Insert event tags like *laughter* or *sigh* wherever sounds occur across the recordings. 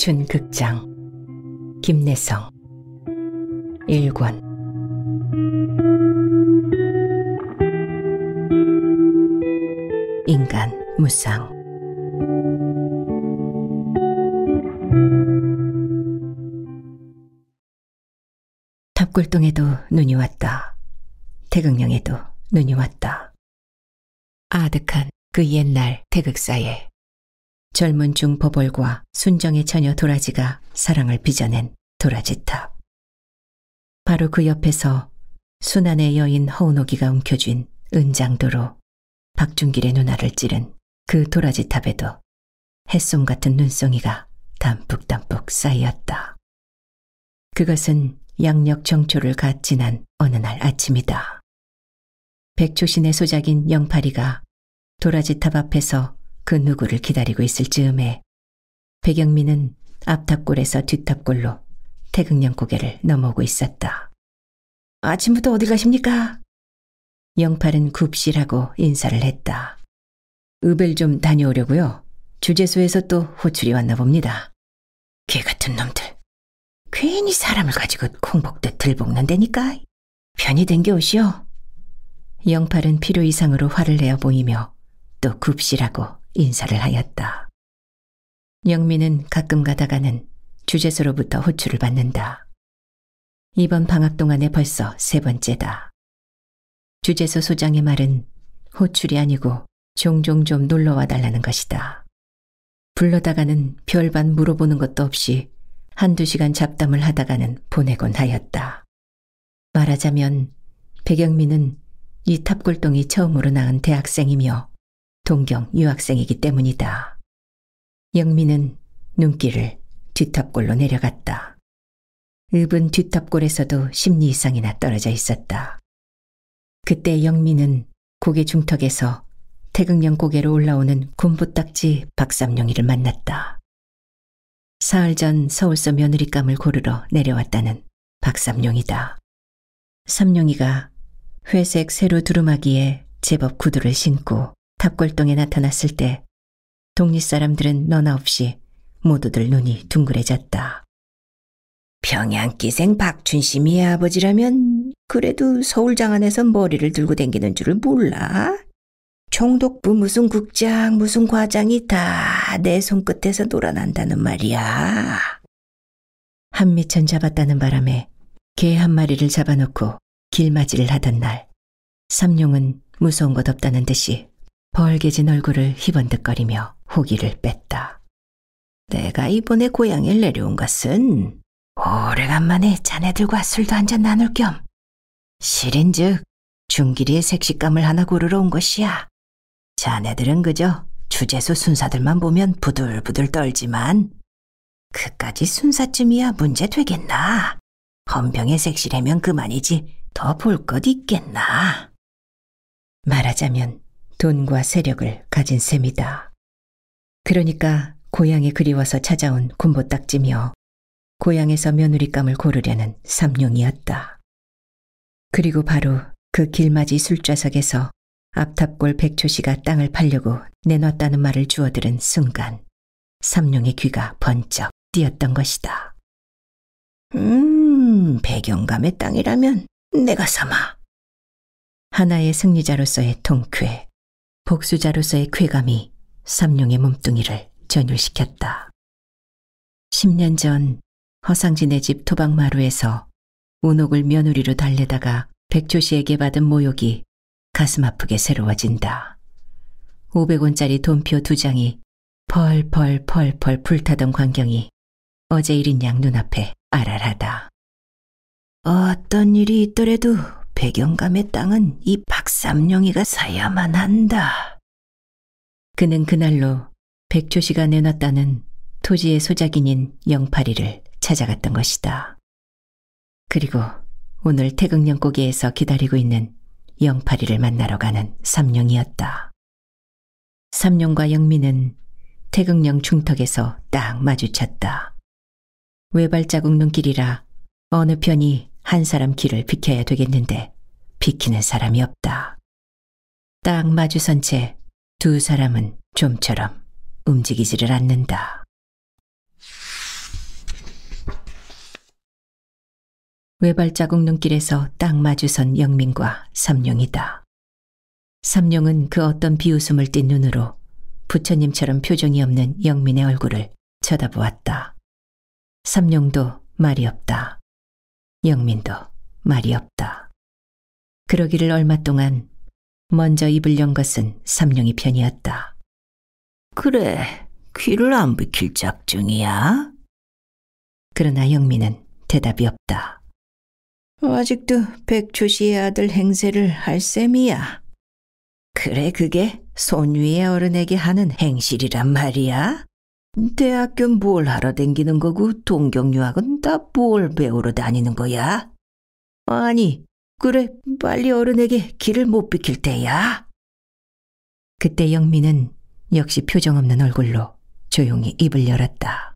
청춘 극장 김내성 1권 인간 무쌍 탑골동에도 눈이 왔다. 태극령에도 눈이 왔다. 아득한 그 옛날 태극사에 젊은 중 버벌과 순정의 처녀 도라지가 사랑을 빚어낸 도라지탑. 바로 그 옆에서 순환의 여인 허운호기가 움켜쥔 은장도로 박중길의 눈알을 찌른 그 도라지탑에도 햇솜 같은 눈송이가 담뿍담뿍 쌓였다. 그것은 양력 정초를 갓 지난 어느 날 아침이다. 백초신의 소작인 영파리가 도라지탑 앞에서 그 누구를 기다리고 있을 즈음에 백영민은 앞탑골에서 뒷탑골로 태극령 고개를 넘어오고 있었다. 아침부터 어디 가십니까? 영팔은 굽실하고 인사를 했다. 읍을 좀 다녀오려고요. 주재소에서 또 호출이 왔나 봅니다. 개 같은 놈들. 괜히 사람을 가지고 콩복듯 들볶는다니까. 편히 댕겨오시오. 영팔은 필요 이상으로 화를 내어 보이며 또 굽실하고 인사를 하였다. 영미는 가끔 가다가는 주재소로부터 호출을 받는다. 이번 방학 동안에 벌써 세 번째다. 주재소 소장의 말은 호출이 아니고 종종 좀 놀러와 달라는 것이다. 불러다가는 별반 물어보는 것도 없이 한두 시간 잡담을 하다가는 보내곤 하였다. 말하자면 백영미는 이 탑골동이 처음으로 낳은 대학생이며 동경 유학생이기 때문이다. 영미는 눈길을 뒷탑골로 내려갔다. 읍은 뒷탑골에서도 10리 이상이나 떨어져 있었다. 그때 영미는 고개 중턱에서 태극령 고개로 올라오는 군부딱지 박삼룡이를 만났다. 사흘 전 서울서 며느리감을 고르러 내려왔다는 박삼룡이다. 삼룡이가 회색 세로 두루마기에 제법 구두를 신고 탑골동에 나타났을 때 동리 사람들은 너나 없이 모두들 눈이 둥그레졌다. 평양기생 박춘심이 아버지라면 그래도 서울장 안에서 머리를 들고 댕기는 줄을 몰라. 총독부 무슨 국장 무슨 과장이 다 내 손끝에서 놀아난다는 말이야. 한미천 잡았다는 바람에 개 한 마리를 잡아놓고 길맞이를 하던 날 삼룡은 무서운 것 없다는 듯이 벌개진 얼굴을 희번득거리며 후기를 뺐다. 내가 이번에 고향에 내려온 것은 오래간만에 자네들과 술도 한잔 나눌 겸 실인즉 중길이의 색식감을 하나 고르러 온 것이야. 자네들은 그저 주제소 순사들만 보면 부들부들 떨지만 그까지 순사쯤이야 문제 되겠나. 헌병의 색시라면 그만이지 더 볼 것 있겠나. 말하자면 돈과 세력을 가진 셈이다. 그러니까 고향이 그리워서 찾아온 군보딱지며 고향에서 며느리감을 고르려는 삼룡이었다. 그리고 바로 그 길맞이 술좌석에서 앞탑골 백초씨가 땅을 팔려고 내놨다는 말을 주어들은 순간 삼룡의 귀가 번쩍 뛰었던 것이다. 음, 백영감의 땅이라면 내가 삼아. 하나의 승리자로서의 통쾌, 복수자로서의 쾌감이 삼룡의 몸뚱이를 전율시켰다. 10년 전 허상진의 집 토박마루에서 운옥을 며느리로 달래다가 백조 씨에게 받은 모욕이 가슴 아프게 새로워진다. 500원짜리 돈표 두 장이 펄펄펄펄 불타던 광경이 어제 일인 양 눈앞에 알알하다 어떤 일이 있더라도 백영감의 땅은 이 박삼룡이가 사야만 한다. 그는 그날로 백조씨가 내놨다는 토지의 소작인인 영파리를 찾아갔던 것이다. 그리고 오늘 태극령 고개에서 기다리고 있는 영파리를 만나러 가는 삼룡이었다. 삼룡과 영미는 태극령 중턱에서 딱 마주쳤다. 외발자국 눈길이라 어느 편이 한 사람 길을 비켜야 되겠는데 비키는 사람이 없다. 딱 마주선 채 두 사람은 좀처럼 움직이지를 않는다. 외발자국 눈길에서 딱 마주선 영민과 삼룡이다. 삼룡은 그 어떤 비웃음을 띤 눈으로 부처님처럼 표정이 없는 영민의 얼굴을 쳐다보았다. 삼룡도 말이 없다. 영민도 말이 없다. 그러기를 얼마 동안 먼저 입을 연 것은 삼룡이 편이었다. 그래, 귀를 안 비킬 작정이야? 그러나 영민은 대답이 없다. 아직도 백조 씨의 아들 행세를 할 셈이야. 그래, 그게 손위의 어른에게 하는 행실이란 말이야? 대학교 뭘 하러 댕기는 거고 동경유학은 다 뭘 배우러 다니는 거야? 아니, 그래 빨리 어른에게 길을 못 비킬 때야. 그때 영민은 역시 표정 없는 얼굴로 조용히 입을 열었다.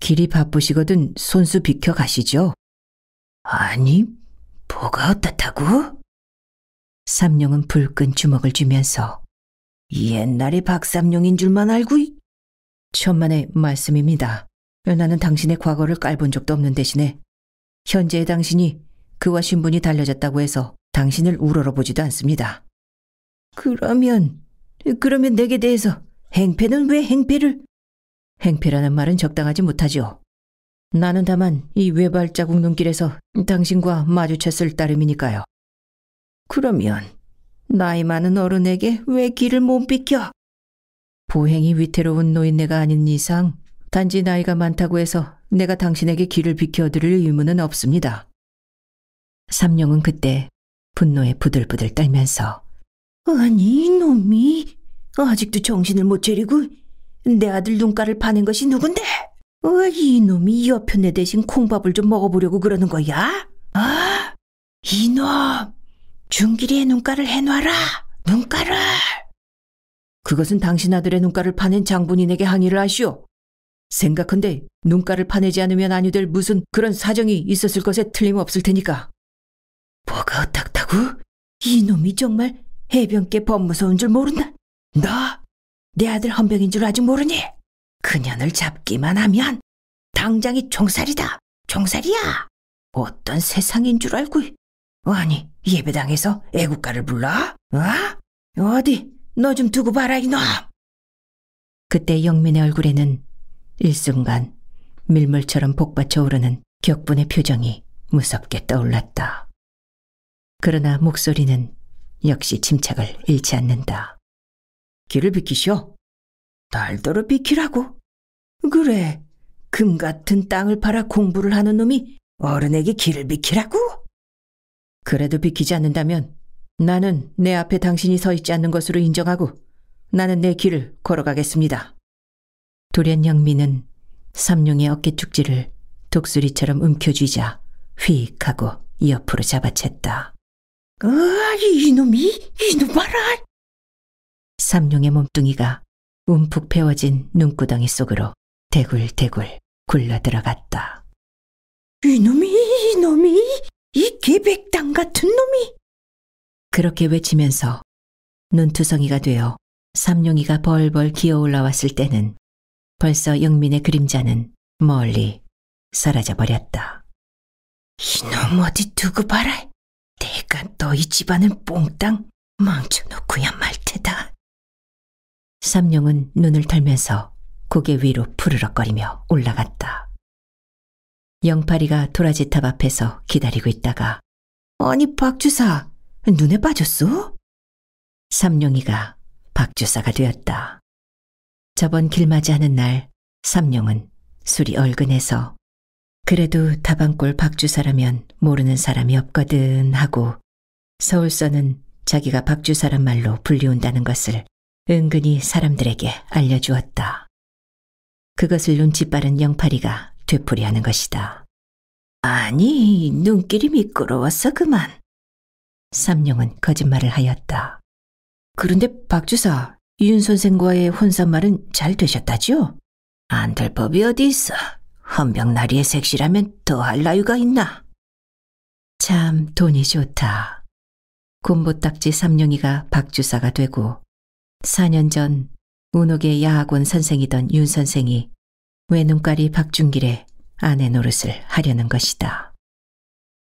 길이 바쁘시거든 손수 비켜 가시죠. 아니, 뭐가 어떻다고? 삼룡은 불끈 주먹을 쥐면서 옛날에 박삼룡인 줄만 알고 천만의 말씀입니다. 나는 당신의 과거를 깔본 적도 없는 대신에 현재의 당신이 그와 신분이 달려졌다고 해서 당신을 우러러보지도 않습니다. 그러면, 그러면 내게 대해서 행패는 왜 행패를? 행패라는 말은 적당하지 못하지요. 나는 다만 이 외발자국 눈길에서 당신과 마주쳤을 따름이니까요. 그러면 나이 많은 어른에게 왜 길을 못 비켜? 보행이 위태로운 노인네가 아닌 이상 단지 나이가 많다고 해서 내가 당신에게 길을 비켜드릴 의무는 없습니다. 삼룡은 그때 분노에 부들부들 떨면서 아니 이놈이 아직도 정신을 못 차리고 내 아들 눈가를 파는 것이 누군데? 어, 이놈이 옆에 내 대신 콩밥을 좀 먹어보려고 그러는 거야? 아, 이놈 중길이의 눈가를 해놔라 눈가를 그것은 당신 아들의 눈가를 파낸 장본인에게 항의를 하시오. 생각한데 눈가를 파내지 않으면 아니될 무슨 그런 사정이 있었을 것에 틀림없을 테니까. 뭐가 어떻다고? 이놈이 정말 해변께 법무서운 줄 모른다. 너? 내 아들 헌병인 줄 아직 모르니? 그년을 잡기만 하면 당장이 종살이다. 종살이야. 어떤 세상인 줄 알고. 아니 예배당에서 애국가를 불러? 어? 어디 너좀 두고 봐라, 이놈! 그때 영민의 얼굴에는 일순간 밀물처럼 복받쳐 오르는 격분의 표정이 무섭게 떠올랐다. 그러나 목소리는 역시 침착을 잃지 않는다. 길을 비키시오. 날더러 비키라고. 그래, 금 같은 땅을 팔아 공부를 하는 놈이 어른에게 길을 비키라고? 그래도 비키지 않는다면 나는 내 앞에 당신이 서 있지 않는 것으로 인정하고 나는 내 길을 걸어가겠습니다. 돌연 영미는 삼룡의 어깨축지를 독수리처럼 움켜쥐자 휙 하고 옆으로 잡아챘다. 으아, 이놈이, 이놈아라! 삼룡의 몸뚱이가 움푹 패워진 눈구덩이 속으로 대굴대굴 굴러 들어갔다. 이놈이, 이놈이, 이 개백당 같은 놈이! 그렇게 외치면서 눈투성이가 되어 삼룡이가 벌벌 기어 올라왔을 때는 벌써 영민의 그림자는 멀리 사라져버렸다. 이놈 어디 두고 봐라. 내가 너희 집안은 뽕땅 망쳐놓고야 말 테다. 삼룡은 눈을 털면서 고개 위로 푸르럭거리며 올라갔다. 영팔이가 도라지탑 앞에서 기다리고 있다가 아니 박주사 눈에 빠졌어? 삼룡이가 박주사가 되었다. 저번 길맞이하는 날 삼룡은 술이 얼근해서 그래도 다방골 박주사라면 모르는 사람이 없거든 하고 서울서는 자기가 박주사란 말로 불리운다는 것을 은근히 사람들에게 알려주었다. 그것을 눈치 빠른 영팔이가 되풀이하는 것이다. 아니, 눈길이 미끄러워서 그만. 삼룡은 거짓말을 하였다. 그런데 박주사, 윤 선생과의 혼잣말은 잘 되셨다지요? 안 될 법이 어디 있어. 헌병나리의 색시라면 더 할 나위가 있나? 참 돈이 좋다. 곰보딱지 삼룡이가 박주사가 되고 4년 전 운옥의 야학원 선생이던 윤 선생이 외눈깔이 박준길의 아내 노릇을 하려는 것이다.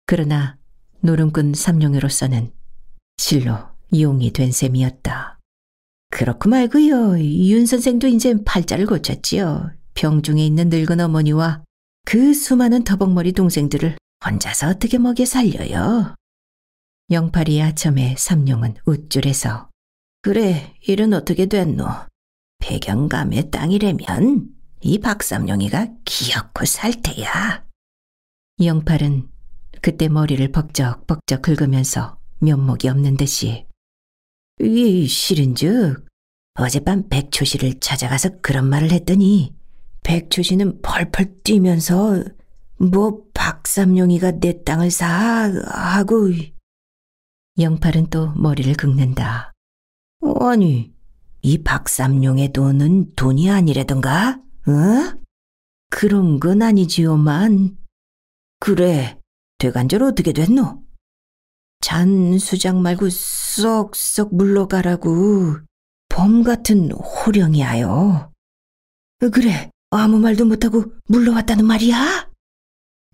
그러나 노름꾼 삼룡이로서는 실로 이용이 된 셈이었다. 그렇고 말고요. 윤 선생도 이젠 팔자를 고쳤지요. 병중에 있는 늙은 어머니와 그 수많은 더벅머리 동생들을 혼자서 어떻게 먹여 살려요? 영팔이 아첨에 삼룡은 웃줄에서 그래, 일은 어떻게 됐노? 백영감의 땅이라면 이 박삼룡이가 기어코 살 테야. 영팔은 그때 머리를 벅적벅적 긁으면서 면목이 없는 듯이 이 실은즉 어젯밤 백초 씨를 찾아가서 그런 말을 했더니 백초 씨는 펄펄 뛰면서 뭐 박삼룡이가 내 땅을 사 하고 영팔은 또 머리를 긁는다. 아니 이 박삼룡의 돈은 돈이 아니라던가 응? 어? 그런 건 아니지요만 그래 돼간절 어떻게 됐노? 잔수장 말고 쏙쏙 물러가라고 봄 같은 호령이야요 그래, 아무 말도 못하고 물러왔다는 말이야?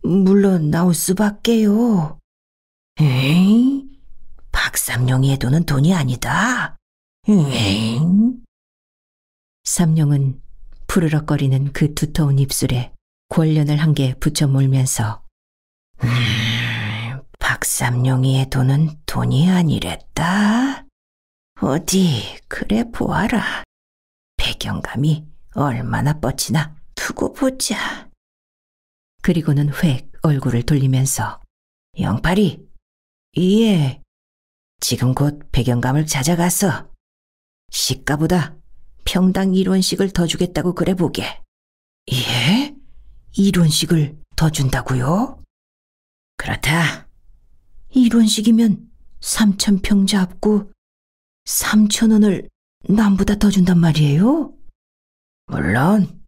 물러나올 수밖에요. 에잉? 박삼룡이 해도는 돈이 아니다. 에잉? 삼룡은 푸르럭거리는 그 두터운 입술에 권련을 한 개 붙여 몰면서 박삼룡이의 돈은 돈이 아니랬다. 어디 그래 보아라. 배경감이 얼마나 뻗치나 두고 보자. 그리고는 획 얼굴을 돌리면서 영팔이 예 지금 곧 배경감을 찾아가서 시가보다 평당 1원씩을 더 주겠다고 그래 보게. 예? 1원씩을 더 준다고요? 그렇다. 이런 식이면 삼천평 잡고 삼천원을 남보다 더 준단 말이에요? 물론.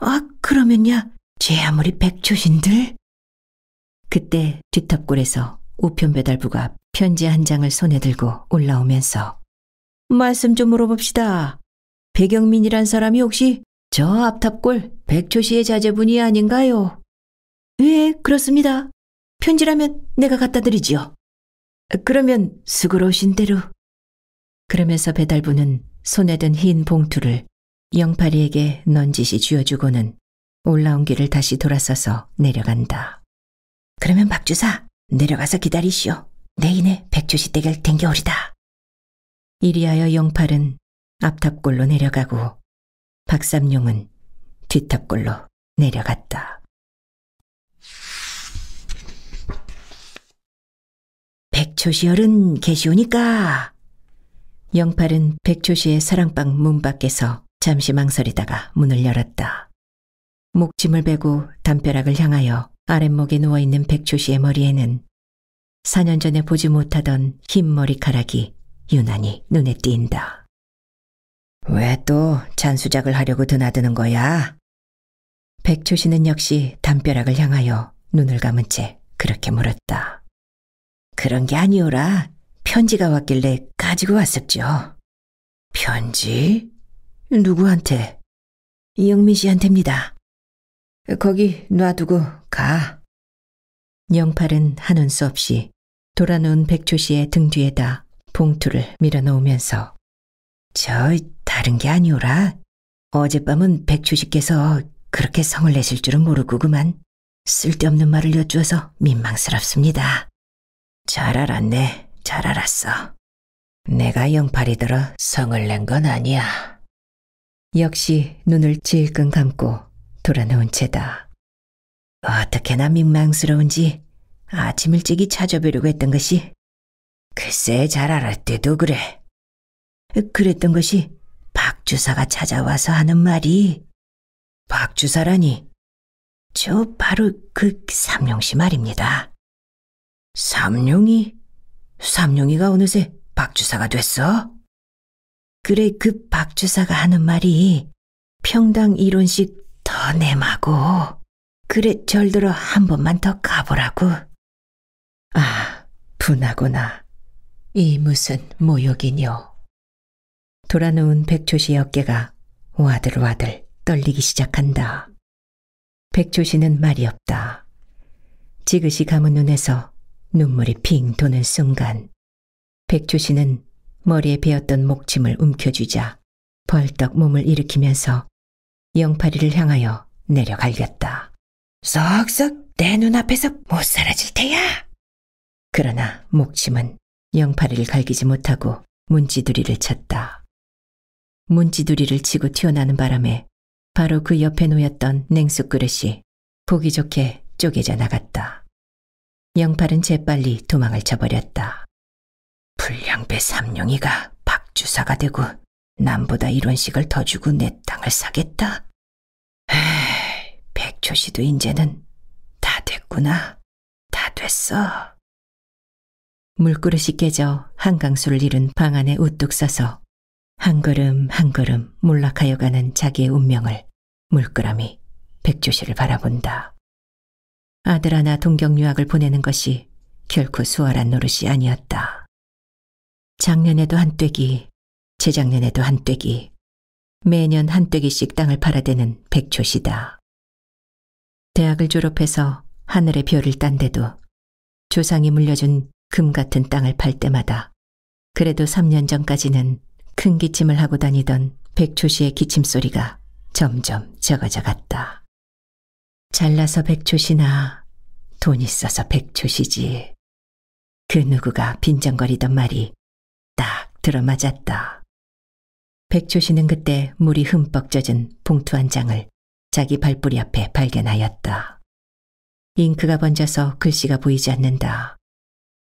아, 그러면야 제 아무리 백초신들. 그때 뒤탑골에서 우편 배달부가 편지 한 장을 손에 들고 올라오면서 말씀 좀 물어봅시다. 배경민이란 사람이 혹시 저 앞탑골 백초시의 자제분이 아닌가요? 예, 그렇습니다. 편지라면 내가 갖다 드리지요. 그러면 수고로우신 대로. 그러면서 배달부는 손에 든 흰 봉투를 영팔이에게 넌지시 쥐어주고는 올라온 길을 다시 돌아서서 내려간다. 그러면 박주사 내려가서 기다리시오. 내인의 백조시 댁을 댕겨오리다. 이리하여 영팔은 앞탑골로 내려가고 박삼룡은 뒷탑골로 내려갔다. 백초시열은 계시오니까. 영팔은 백초시의 사랑방 문 밖에서 잠시 망설이다가 문을 열었다. 목짐을 베고 담벼락을 향하여 아랫목에 누워있는 백초시의 머리에는 4년 전에 보지 못하던 흰 머리카락이 유난히 눈에 띈다. 왜 또 잔수작을 하려고 드나드는 거야? 백초시는 역시 담벼락을 향하여 눈을 감은 채 그렇게 물었다. 그런 게 아니오라 편지가 왔길래 가지고 왔었죠. 편지? 누구한테? 영미 씨한테입니다. 거기 놔두고 가. 영팔은 하는 수 없이 돌아놓은 백초 씨의 등 뒤에다 봉투를 밀어놓으면서 저 다른 게 아니오라. 어젯밤은 백초 씨께서 그렇게 성을 내실 줄은 모르고 그만 쓸데없는 말을 여쭈어서 민망스럽습니다. 잘 알았네, 잘 알았어. 내가 영팔이 들어 성을 낸 건 아니야. 역시 눈을 질끈 감고 돌아놓은 채다. 어떻게나 민망스러운지 아침 일찍이 찾아뵈려고 했던 것이 글쎄 잘 알았 때도 그래. 그랬던 것이 박주사가 찾아와서 하는 말이 박주사라니 저 바로 그 삼룡씨 말입니다. 삼룡이? 삼룡이가 어느새 박주사가 됐어? 그래 그 박주사가 하는 말이 평당 이론씩 더 내마고 그래 절들어 한 번만 더 가보라고. 아 분하구나. 이 무슨 모욕이뇨. 돌아누운 백조씨의 어깨가 와들와들 떨리기 시작한다. 백조씨는 말이 없다. 지그시 감은 눈에서 눈물이 핑 도는 순간 백주 씨는 머리에 베었던 목침을 움켜쥐자 벌떡 몸을 일으키면서 영파리를 향하여 내려갈렸다 쏙쏙 내 눈앞에서 못 사라질 테야. 그러나 목침은 영파리를 갈기지 못하고 문지두리를 쳤다. 문지두리를 치고 튀어나는 바람에 바로 그 옆에 놓였던 냉수 그릇이 보기 좋게 쪼개져 나갔다. 영팔은 재빨리 도망을 쳐버렸다. 불량배 삼룡이가 박주사가 되고 남보다 이론식을 더 주고 내 땅을 사겠다? 에이, 백조씨도 이제는 다 됐구나. 다 됐어. 물그릇이 깨져 한강수를 잃은 방 안에 우뚝 서서 한 걸음 한 걸음 몰락하여 가는 자기의 운명을 물끄러미 백조씨를 바라본다. 아들 하나 동경 유학을 보내는 것이 결코 수월한 노릇이 아니었다. 작년에도 한 떼기, 재작년에도 한 떼기, 매년 한 떼기씩 땅을 팔아대는 백초시다. 대학을 졸업해서 하늘의 별을 딴데도 조상이 물려준 금 같은 땅을 팔 때마다 그래도 3년 전까지는 큰 기침을 하고 다니던 백초시의 기침 소리가 점점 적어져 갔다. 잘나서 백초시나 돈 있어서 백초시지. 그 누구가 빈정거리던 말이 딱 들어맞았다. 백초시는 그때 물이 흠뻑 젖은 봉투 한 장을 자기 발뿌리 앞에 발견하였다. 잉크가 번져서 글씨가 보이지 않는다.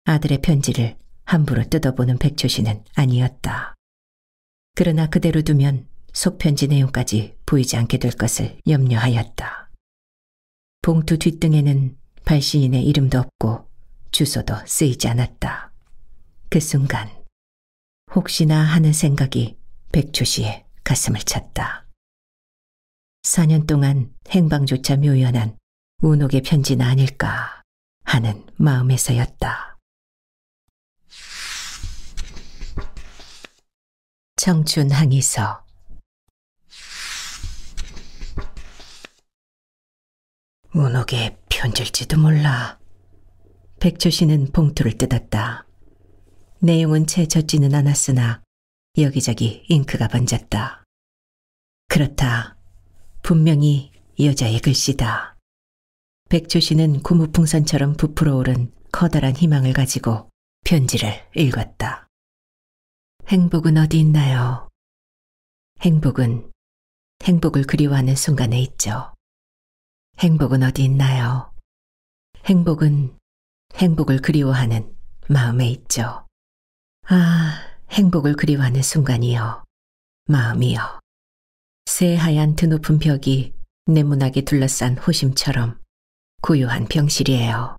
아들의 편지를 함부로 뜯어보는 백초시는 아니었다. 그러나 그대로 두면 속편지 내용까지 보이지 않게 될 것을 염려하였다. 봉투 뒷등에는 발신인의 이름도 없고 주소도 쓰이지 않았다. 그 순간 혹시나 하는 생각이 백초 씨의 가슴을 찼다. 4년 동안 행방조차 묘연한 운옥의 편지는 아닐까 하는 마음에서였다. 청춘 항의서 문옥의 편질지도 몰라. 백초 씨는 봉투를 뜯었다. 내용은 채 젖지는 않았으나 여기저기 잉크가 번졌다. 그렇다. 분명히 여자의 글씨다. 백초 씨는 고무풍선처럼 부풀어 오른 커다란 희망을 가지고 편지를 읽었다. 행복은 어디 있나요? 행복은 행복을 그리워하는 순간에 있죠. 행복은 어디 있나요? 행복은 행복을 그리워하는 마음에 있죠. 아, 행복을 그리워하는 순간이요. 마음이요. 새하얀 드높은 벽이 네모나게 둘러싼 호심처럼 고요한 병실이에요.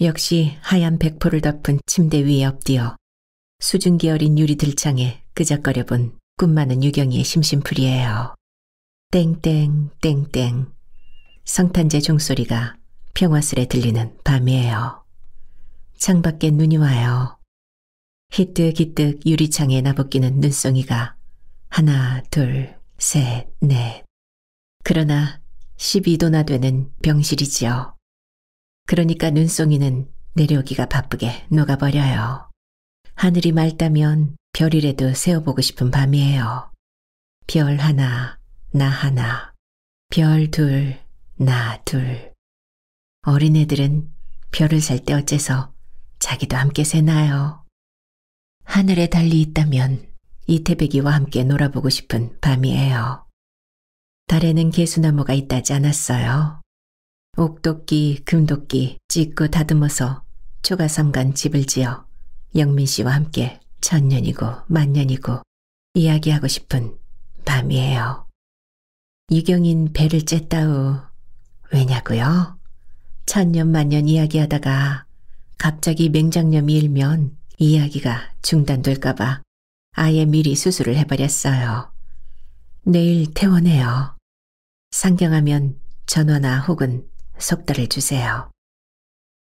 역시 하얀 백포를 덮은 침대 위에 엎드려 수증기 어린 유리 들창에 끄적거려 본 꿈 많은 유경이의 심심풀이에요. 땡땡 땡땡 성탄제 종소리가 평화스레 들리는 밤이에요. 창밖에 눈이 와요. 히뜩히뜩 유리창에 나부끼는 눈송이가 하나, 둘, 셋, 넷. 그러나 12도나 되는 병실이지요. 그러니까 눈송이는 내려오기가 바쁘게 녹아버려요. 하늘이 맑다면 별이라도 세어보고 싶은 밤이에요. 별 하나, 나 하나, 별 둘, 나 둘. 어린애들은 별을 살 때 어째서 자기도 함께 새나요. 하늘에 달리 있다면 이태백이와 함께 놀아보고 싶은 밤이에요. 달에는 개수나무가 있다지 않았어요. 옥도끼, 금도끼 찍고 다듬어서 초가삼간 집을 지어 영민 씨와 함께 천년이고 만년이고 이야기하고 싶은 밤이에요. 유경인 배를 쬐다우 왜냐고요? 천년만년 이야기하다가 갑자기 맹장염이 일면 이야기가 중단될까봐 아예 미리 수술을 해버렸어요. 내일 퇴원해요. 상경하면 전화나 혹은 속달을 주세요.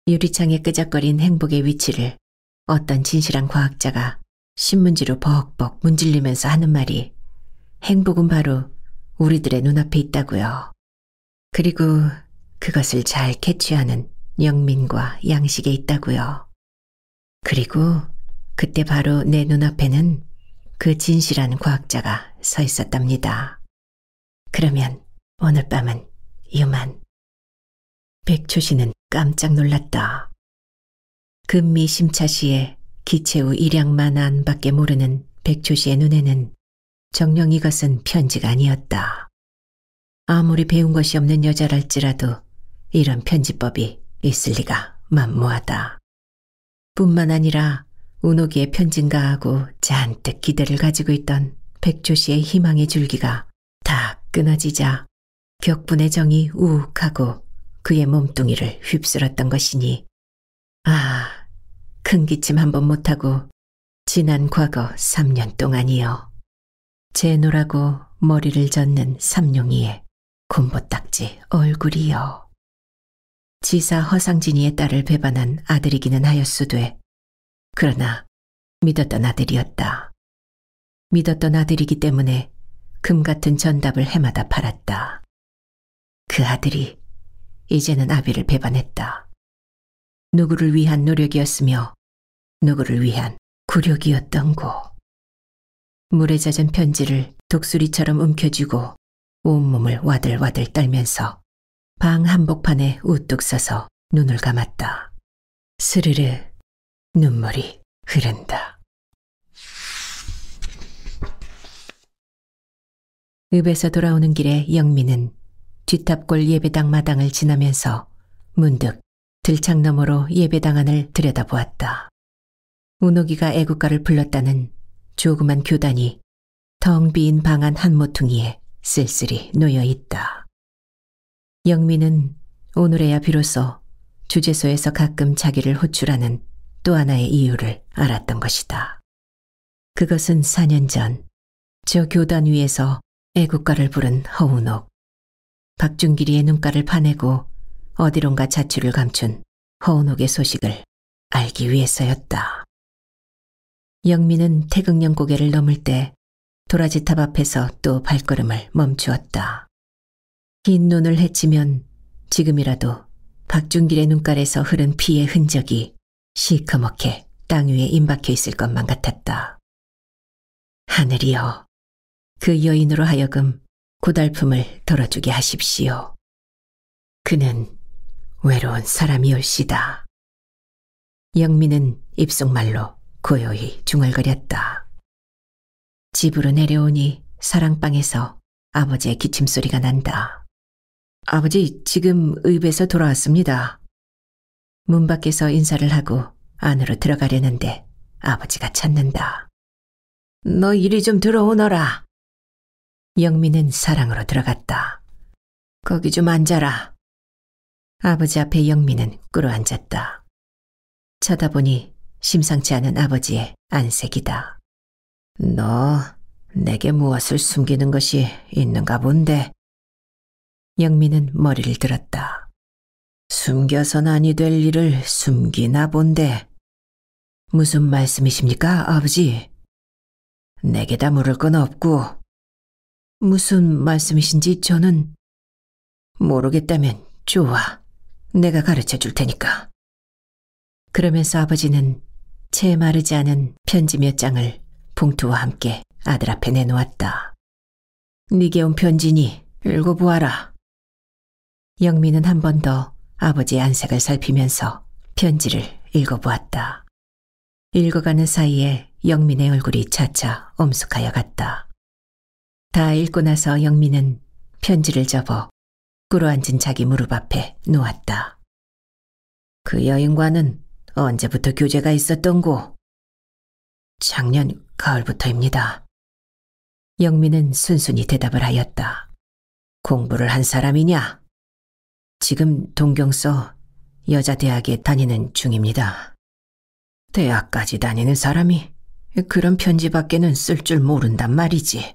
유리창에 끄적거린 행복의 위치를 어떤 진실한 과학자가 신문지로 버벅벅 문질리면서 하는 말이 행복은 바로 우리들의 눈앞에 있다고요. 그리고 그것을 잘 캐치하는 영민과 양식에 있다고요. 그리고 그때 바로 내 눈앞에는 그 진실한 과학자가 서 있었답니다. 그러면 오늘 밤은 유만. 백초 시는 깜짝 놀랐다. 금미 그 심차 시에 기체우 일량만 안밖에 모르는 백초 시의 눈에는 정령 이것은 편지가 아니었다. 아무리 배운 것이 없는 여자랄지라도 이런 편지법이 있을 리가 만무하다. 뿐만 아니라 운옥이의 편진가하고 잔뜩 기대를 가지고 있던 백조 씨의 희망의 줄기가 다 끊어지자 격분의 정이 우욱하고 그의 몸뚱이를 휩쓸었던 것이니 아, 큰 기침 한번 못하고 지난 과거 3년 동안이요. 제노라고 머리를 젓는 삼룡이의 군보딱지 얼굴이여. 지사 허상진이의 딸을 배반한 아들이기는 하였수되 그러나 믿었던 아들이었다. 믿었던 아들이기 때문에 금같은 전답을 해마다 팔았다. 그 아들이 이제는 아비를 배반했다. 누구를 위한 노력이었으며 누구를 위한 굴욕이었던고. 물에 젖은 편지를 독수리처럼 움켜쥐고 온몸을 와들와들 떨면서 방 한복판에 우뚝 서서 눈을 감았다. 스르르 눈물이 흐른다. 읍에서 돌아오는 길에 영민은 뒷탑골 예배당 마당을 지나면서 문득 들창 너머로 예배당 안을 들여다보았다. 운옥이가 애국가를 불렀다는 조그만 교단이 텅 비인 방안 한 모퉁이에 쓸쓸히 놓여 있다. 영민은 오늘에야 비로소 주재소에서 가끔 자기를 호출하는 또 하나의 이유를 알았던 것이다. 그것은 4년 전, 저 교단 위에서 애국가를 부른 허운옥, 박준길이의 눈가를 파내고 어디론가 자취를 감춘 허운옥의 소식을 알기 위해서였다. 영민은 태극령 고개를 넘을 때 도라지탑 앞에서 또 발걸음을 멈추었다. 긴 눈을 헤치면 지금이라도 박준길의 눈깔에서 흐른 피의 흔적이 시커멓게 땅 위에 임박해 있을 것만 같았다. 하늘이여, 그 여인으로 하여금 고달픔을 덜어주게 하십시오. 그는 외로운 사람이올시다. 영민은 입속말로 고요히 중얼거렸다. 집으로 내려오니 사랑방에서 아버지의 기침소리가 난다. 아버지, 지금 읍에서 돌아왔습니다. 문 밖에서 인사를 하고 안으로 들어가려는데 아버지가 찾는다. 너 이리 좀 들어오너라. 영미는 사랑으로 들어갔다. 거기 좀 앉아라. 아버지 앞에 영미는 꿇어 앉았다. 쳐다보니 심상치 않은 아버지의 안색이다. 너 내게 무엇을 숨기는 것이 있는가 본데. 영민은 머리를 들었다. 숨겨선 아니 될 일을 숨기나 본데. 무슨 말씀이십니까, 아버지? 내게 다 물을 건 없고. 무슨 말씀이신지 저는 모르겠다면 좋아. 내가 가르쳐 줄 테니까. 그러면서 아버지는 채 마르지 않은 편지 몇 장을 봉투와 함께 아들 앞에 내놓았다. 네게 온 편지니 읽어보아라. 영민은 한 번 더 아버지의 안색을 살피면서 편지를 읽어보았다. 읽어가는 사이에 영민의 얼굴이 차차 엄숙하여 갔다. 다 읽고 나서 영민은 편지를 접어 꿇어 앉은 자기 무릎 앞에 놓았다. 그 여인과는 언제부터 교제가 있었던고? 작년 가을부터입니다. 영미는 순순히 대답을 하였다. 공부를 한 사람이냐? 지금 동경서 여자대학에 다니는 중입니다. 대학까지 다니는 사람이 그런 편지밖에는 쓸 줄 모른단 말이지.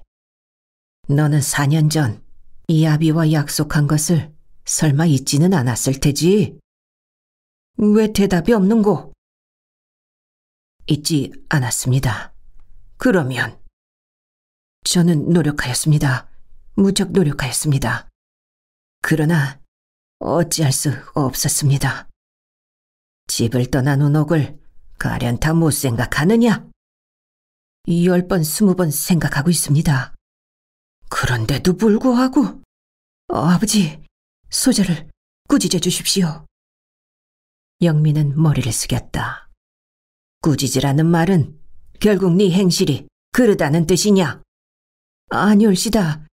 너는 4년 전 이아비와 약속한 것을 설마 잊지는 않았을 테지? 왜 대답이 없는고? 잊지 않았습니다. 그러면 저는 노력하였습니다. 무척 노력하였습니다. 그러나 어찌할 수 없었습니다. 집을 떠난 운옥을 가련 타못 생각하느냐? 열 번, 스무 번 생각하고 있습니다. 그런데도 불구하고 아버지, 소재를 꾸짖어 주십시오. 영민은 머리를 숙였다. 꾸짖으라는 말은 결국 네 행실이 그르다는 뜻이냐? 아니올시다.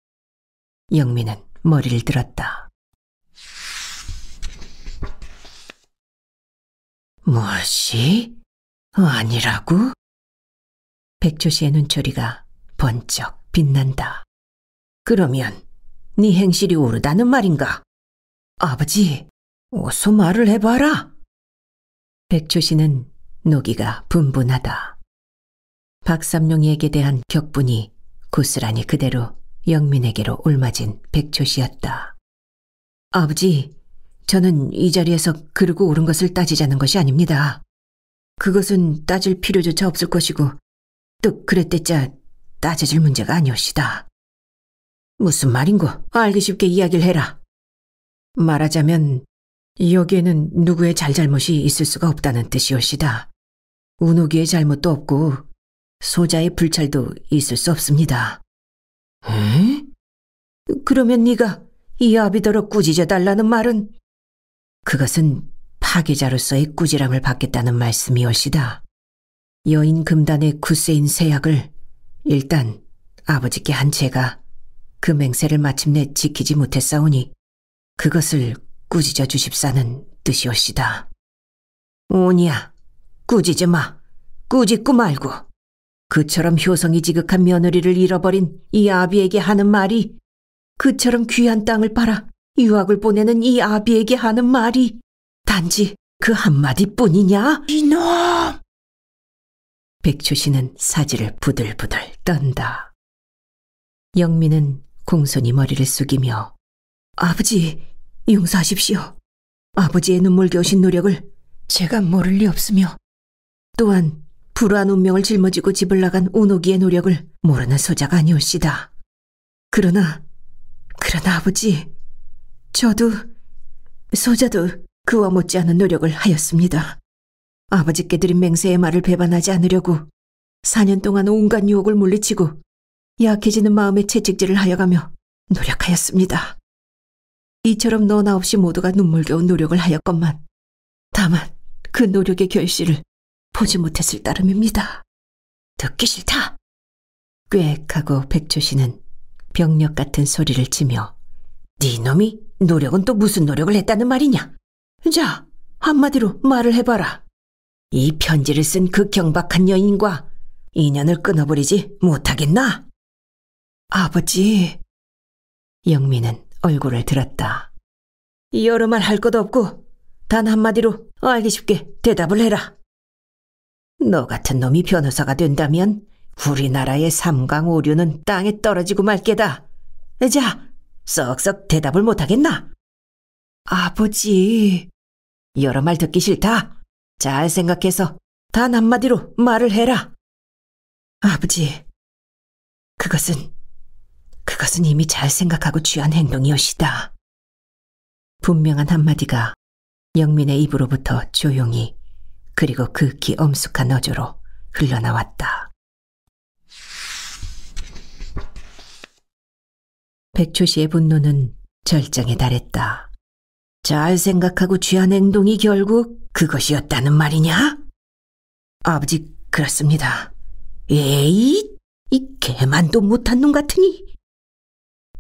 영민은 머리를 들었다. 무엇이? 아니라고? 백조 씨의 눈초리가 번쩍 빛난다. 그러면 네 행실이 오르다는 말인가? 아버지, 어서 말을 해봐라. 백조 씨는 노기가 분분하다. 박삼룡이에게 대한 격분이 고스란히 그대로 영민에게로 올맞은 백초시였다 아버지, 저는 이 자리에서 그르고 옳은 것을 따지자는 것이 아닙니다. 그것은 따질 필요조차 없을 것이고 또 그랬댔자 따져질 문제가 아니옵시다. 무슨 말인고 알기 쉽게 이야기를 해라. 말하자면 여기에는 누구의 잘잘못이 있을 수가 없다는 뜻이옵시다. 운우기의 잘못도 없고 소자의 불찰도 있을 수 없습니다. 에? 그러면 네가 이 아비더러 꾸짖어 달라는 말은 그것은 파괴자로서의 꾸지람을 받겠다는 말씀이옵시다. 여인 금단의 구세인 세약을 일단 아버지께 한 채가 그 맹세를 마침내 지키지 못했사오니 그것을 꾸짖어 주십사는 뜻이옵시다. 오니야, 꾸짖지 마. 꾸짖고 말고. 그처럼 효성이 지극한 며느리를 잃어버린 이 아비에게 하는 말이 그처럼 귀한 땅을 팔아 유학을 보내는 이 아비에게 하는 말이 단지 그 한마디뿐이냐? 이놈! 백초 씨는 사지를 부들부들 떤다. 영미는 공손히 머리를 숙이며 아버지 용서하십시오. 아버지의 눈물겨 오신 노력을 제가 모를 리 없으며 또한 불우한 운명을 짊어지고 집을 나간 오노기의 노력을 모르는 소자가 아니올시다. 그러나 그러나 아버지 저도 소자도 그와 못지않은 노력을 하였습니다. 아버지께 드린 맹세의 말을 배반하지 않으려고 4년 동안 온갖 유혹을 물리치고 약해지는 마음의 채찍질을 하여가며 노력하였습니다. 이처럼 너나 없이 모두가 눈물겨운 노력을 하였건만 다만 그 노력의 결실을 보지 못했을 따름입니다. 듣기 싫다. 꾀하고 백조씨는 병력 같은 소리를 치며 네 놈이 노력은 또 무슨 노력을 했다는 말이냐? 자, 한마디로 말을 해봐라. 이 편지를 쓴 그 경박한 여인과 인연을 끊어버리지 못하겠나? 아버지. 영민은 얼굴을 들었다. 여러 말 할 것도 없고 단 한마디로 알기 쉽게 대답을 해라. 너 같은 놈이 변호사가 된다면 우리나라의 삼강 오류는 땅에 떨어지고 말 게다. 자, 썩썩 대답을 못하겠나? 아버지. 여러 말 듣기 싫다. 잘 생각해서 단 한마디로 말을 해라. 아버지, 그것은 그것은 이미 잘 생각하고 취한 행동이었시다 분명한 한마디가 영민의 입으로부터 조용히 그리고 극히 엄숙한 어조로 흘러나왔다. 백초 시의 분노는 절정에 달했다. 잘 생각하고 취한 행동이 결국 그것이었다는 말이냐? 아버지, 그렇습니다. 에이, 이 개만도 못한 놈 같으니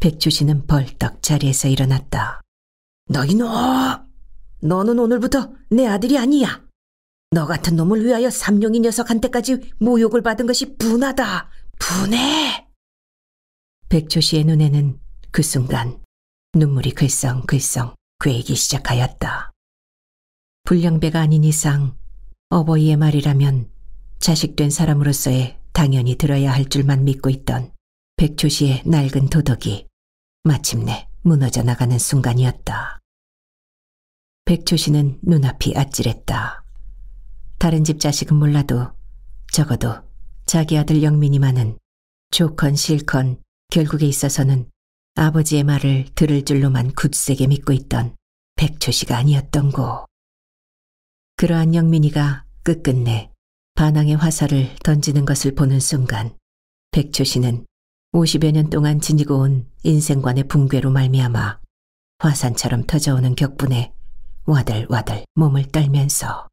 백조씨는 벌떡 자리에서 일어났다. 너희놈! 너는 오늘부터 내 아들이 아니야. 너 같은 놈을 위하여 삼룡이 녀석한테까지 모욕을 받은 것이 분하다. 분해! 백조씨의 눈에는 그 순간 눈물이 글썽글썽 괴기 시작하였다. 불량배가 아닌 이상 어버이의 말이라면 자식된 사람으로서의 당연히 들어야 할 줄만 믿고 있던 백초시의 낡은 도덕이 마침내 무너져 나가는 순간이었다. 백초시는 눈앞이 아찔했다. 다른 집 자식은 몰라도 적어도 자기 아들 영민이만은 좋건 싫건 결국에 있어서는 아버지의 말을 들을 줄로만 굳세게 믿고 있던 백초시가 아니었던고. 그러한 영민이가 끝끝내 반항의 화살을 던지는 것을 보는 순간 백초시는 50여 년 동안 지니고 온 인생관의 붕괴로 말미암아 화산처럼 터져오는 격분에 와들와들 몸을 떨면서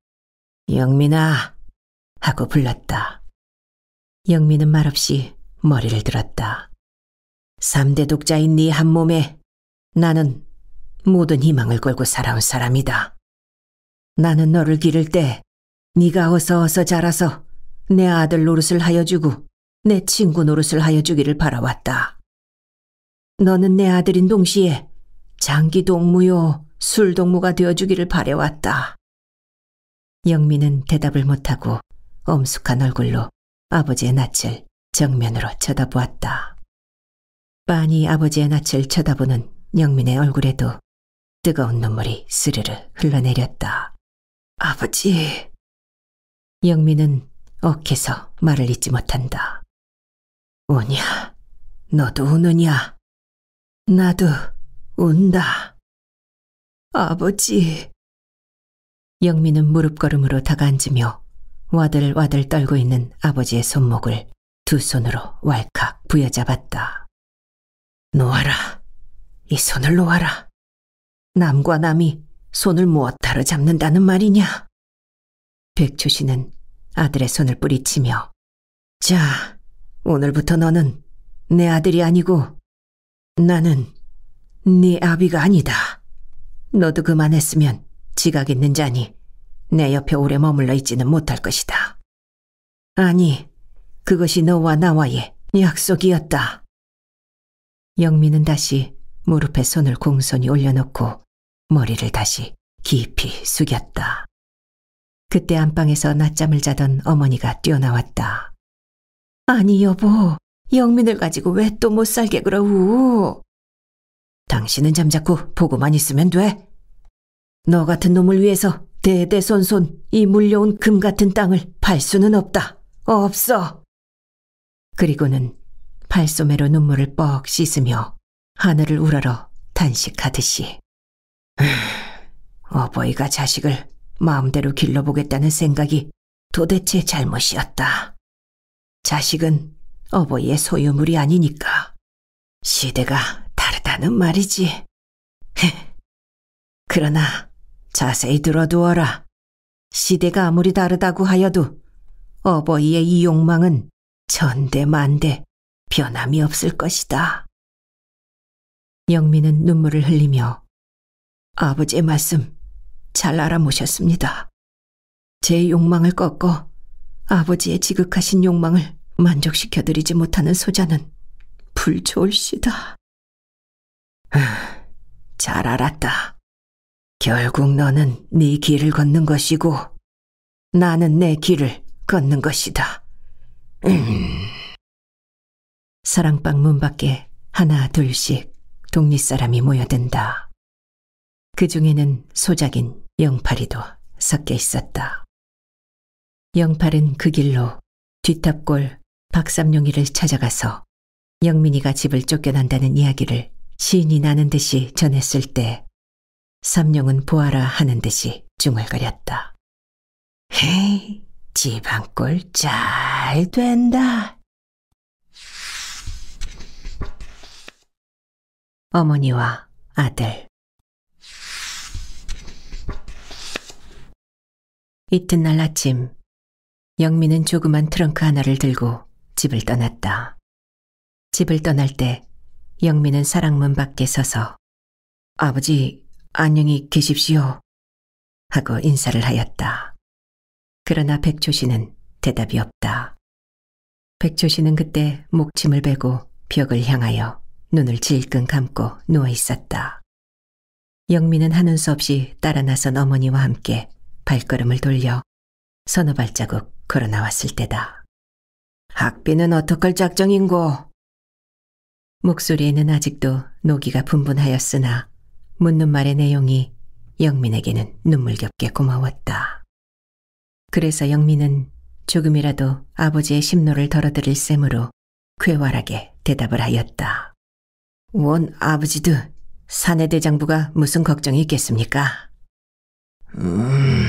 영민아 하고 불렀다. 영민은 말없이 머리를 들었다. 3대 독자인 네 한 몸에 나는 모든 희망을 걸고 살아온 사람이다. 나는 너를 기를 때 네가 어서 어서 자라서 내 아들 노릇을 하여주고 내 친구 노릇을 하여 주기를 바라왔다. 너는 내 아들인 동시에 장기 동무요 술 동무가 되어 주기를 바래왔다. 영미는 대답을 못하고 엄숙한 얼굴로 아버지의 낯을 정면으로 쳐다보았다. 빤히 아버지의 낯을 쳐다보는 영민의 얼굴에도 뜨거운 눈물이 스르르 흘러내렸다. 아버지. 영민은 억해서 말을 잇지 못한다. 오냐 너도 우느냐? 나도 운다. 아버지. 영미는 무릎걸음으로 다가앉으며 와들와들 떨고 있는 아버지의 손목을 두 손으로 왈칵 부여잡았다. 놓아라. 이 손을 놓아라. 남과 남이 손을 무엇하러 잡는다는 말이냐? 백초 씨는 아들의 손을 뿌리치며 자, 오늘부터 너는 내 아들이 아니고 나는 네 아비가 아니다. 너도 그만했으면 지각 있는 자니 내 옆에 오래 머물러 있지는 못할 것이다. 아니, 그것이 너와 나와의 약속이었다. 영미는 다시 무릎에 손을 공손히 올려놓고 머리를 다시 깊이 숙였다. 그때 안방에서 낮잠을 자던 어머니가 뛰어나왔다. 아니 여보, 영민을 가지고 왜 또 못 살게 그러우? 당신은 잠자코 보고만 있으면 돼. 너 같은 놈을 위해서 대대손손 이 물려온 금 같은 땅을 팔 수는 없다. 없어. 그리고는 발소매로 눈물을 뻑 씻으며 하늘을 우러러 단식하듯이. *sighs* 어버이가 자식을 마음대로 길러보겠다는 생각이 도대체 잘못이었다. 자식은 어버이의 소유물이 아니니까 시대가 다르다는 말이지. 그러나 자세히 들어두어라. 시대가 아무리 다르다고 하여도 어버이의 이 욕망은 전대만대 변함이 없을 것이다. 영미는 눈물을 흘리며 아버지의 말씀 잘 알아모셨습니다. 제 욕망을 꺾고 아버지의 지극하신 욕망을 만족시켜드리지 못하는 소자는 불초올시다. *sighs* 잘 알았다. 결국 너는 네 길을 걷는 것이고 나는 내 길을 걷는 것이다. *clears throat* 사랑방 문 밖에 하나 둘씩 독립 사람이 모여든다. 그 중에는 소작인 영팔이도 섞여 있었다. 영팔은 그 길로 뒷탑골 박삼룡이를 찾아가서 영민이가 집을 쫓겨난다는 이야기를 시인이 나는 듯이 전했을 때 삼룡은 보아라 하는 듯이 중얼거렸다. 헤이, 지방골 잘 된다. 어머니와 아들 이튿날 아침 영미는 조그만 트렁크 하나를 들고 집을 떠났다. 집을 떠날 때 영미는 사랑문 밖에 서서 아버지 안녕히 계십시오 하고 인사를 하였다. 그러나 백조 씨는 대답이 없다. 백조 씨는 그때 목침을 베고 벽을 향하여 눈을 질끈 감고 누워 있었다. 영미는 하는 수 없이 따라 나선 어머니와 함께 발걸음을 돌려 서너 발자국 걸어 나왔을 때다. 학비는 어떡할 작정인고? 목소리에는 아직도 노기가 분분하였으나 묻는 말의 내용이 영민에게는 눈물겹게 고마웠다. 그래서 영민은 조금이라도 아버지의 심노를 덜어드릴 셈으로 괴활하게 대답을 하였다. 원 아버지도 사내 대장부가 무슨 걱정이 있겠습니까? 음...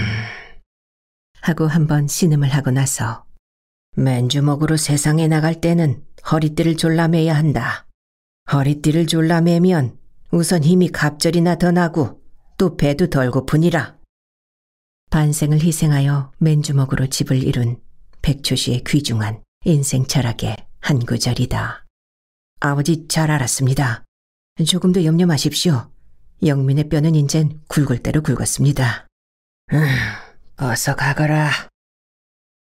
하고 한번 신음을 하고 나서 맨주먹으로 세상에 나갈 때는 허리띠를 졸라매야 한다. 허리띠를 졸라매면 우선 힘이 갑절이나 더 나고 또 배도 덜 고프니라. 반생을 희생하여 맨주먹으로 집을 이룬 백초시의 귀중한 인생 철학의 한 구절이다. 아버지 잘 알았습니다. 조금 도 염려 마십시오. 영민의 뼈는 인젠 굵을 대로 굵었습니다. 음. 어서 가거라.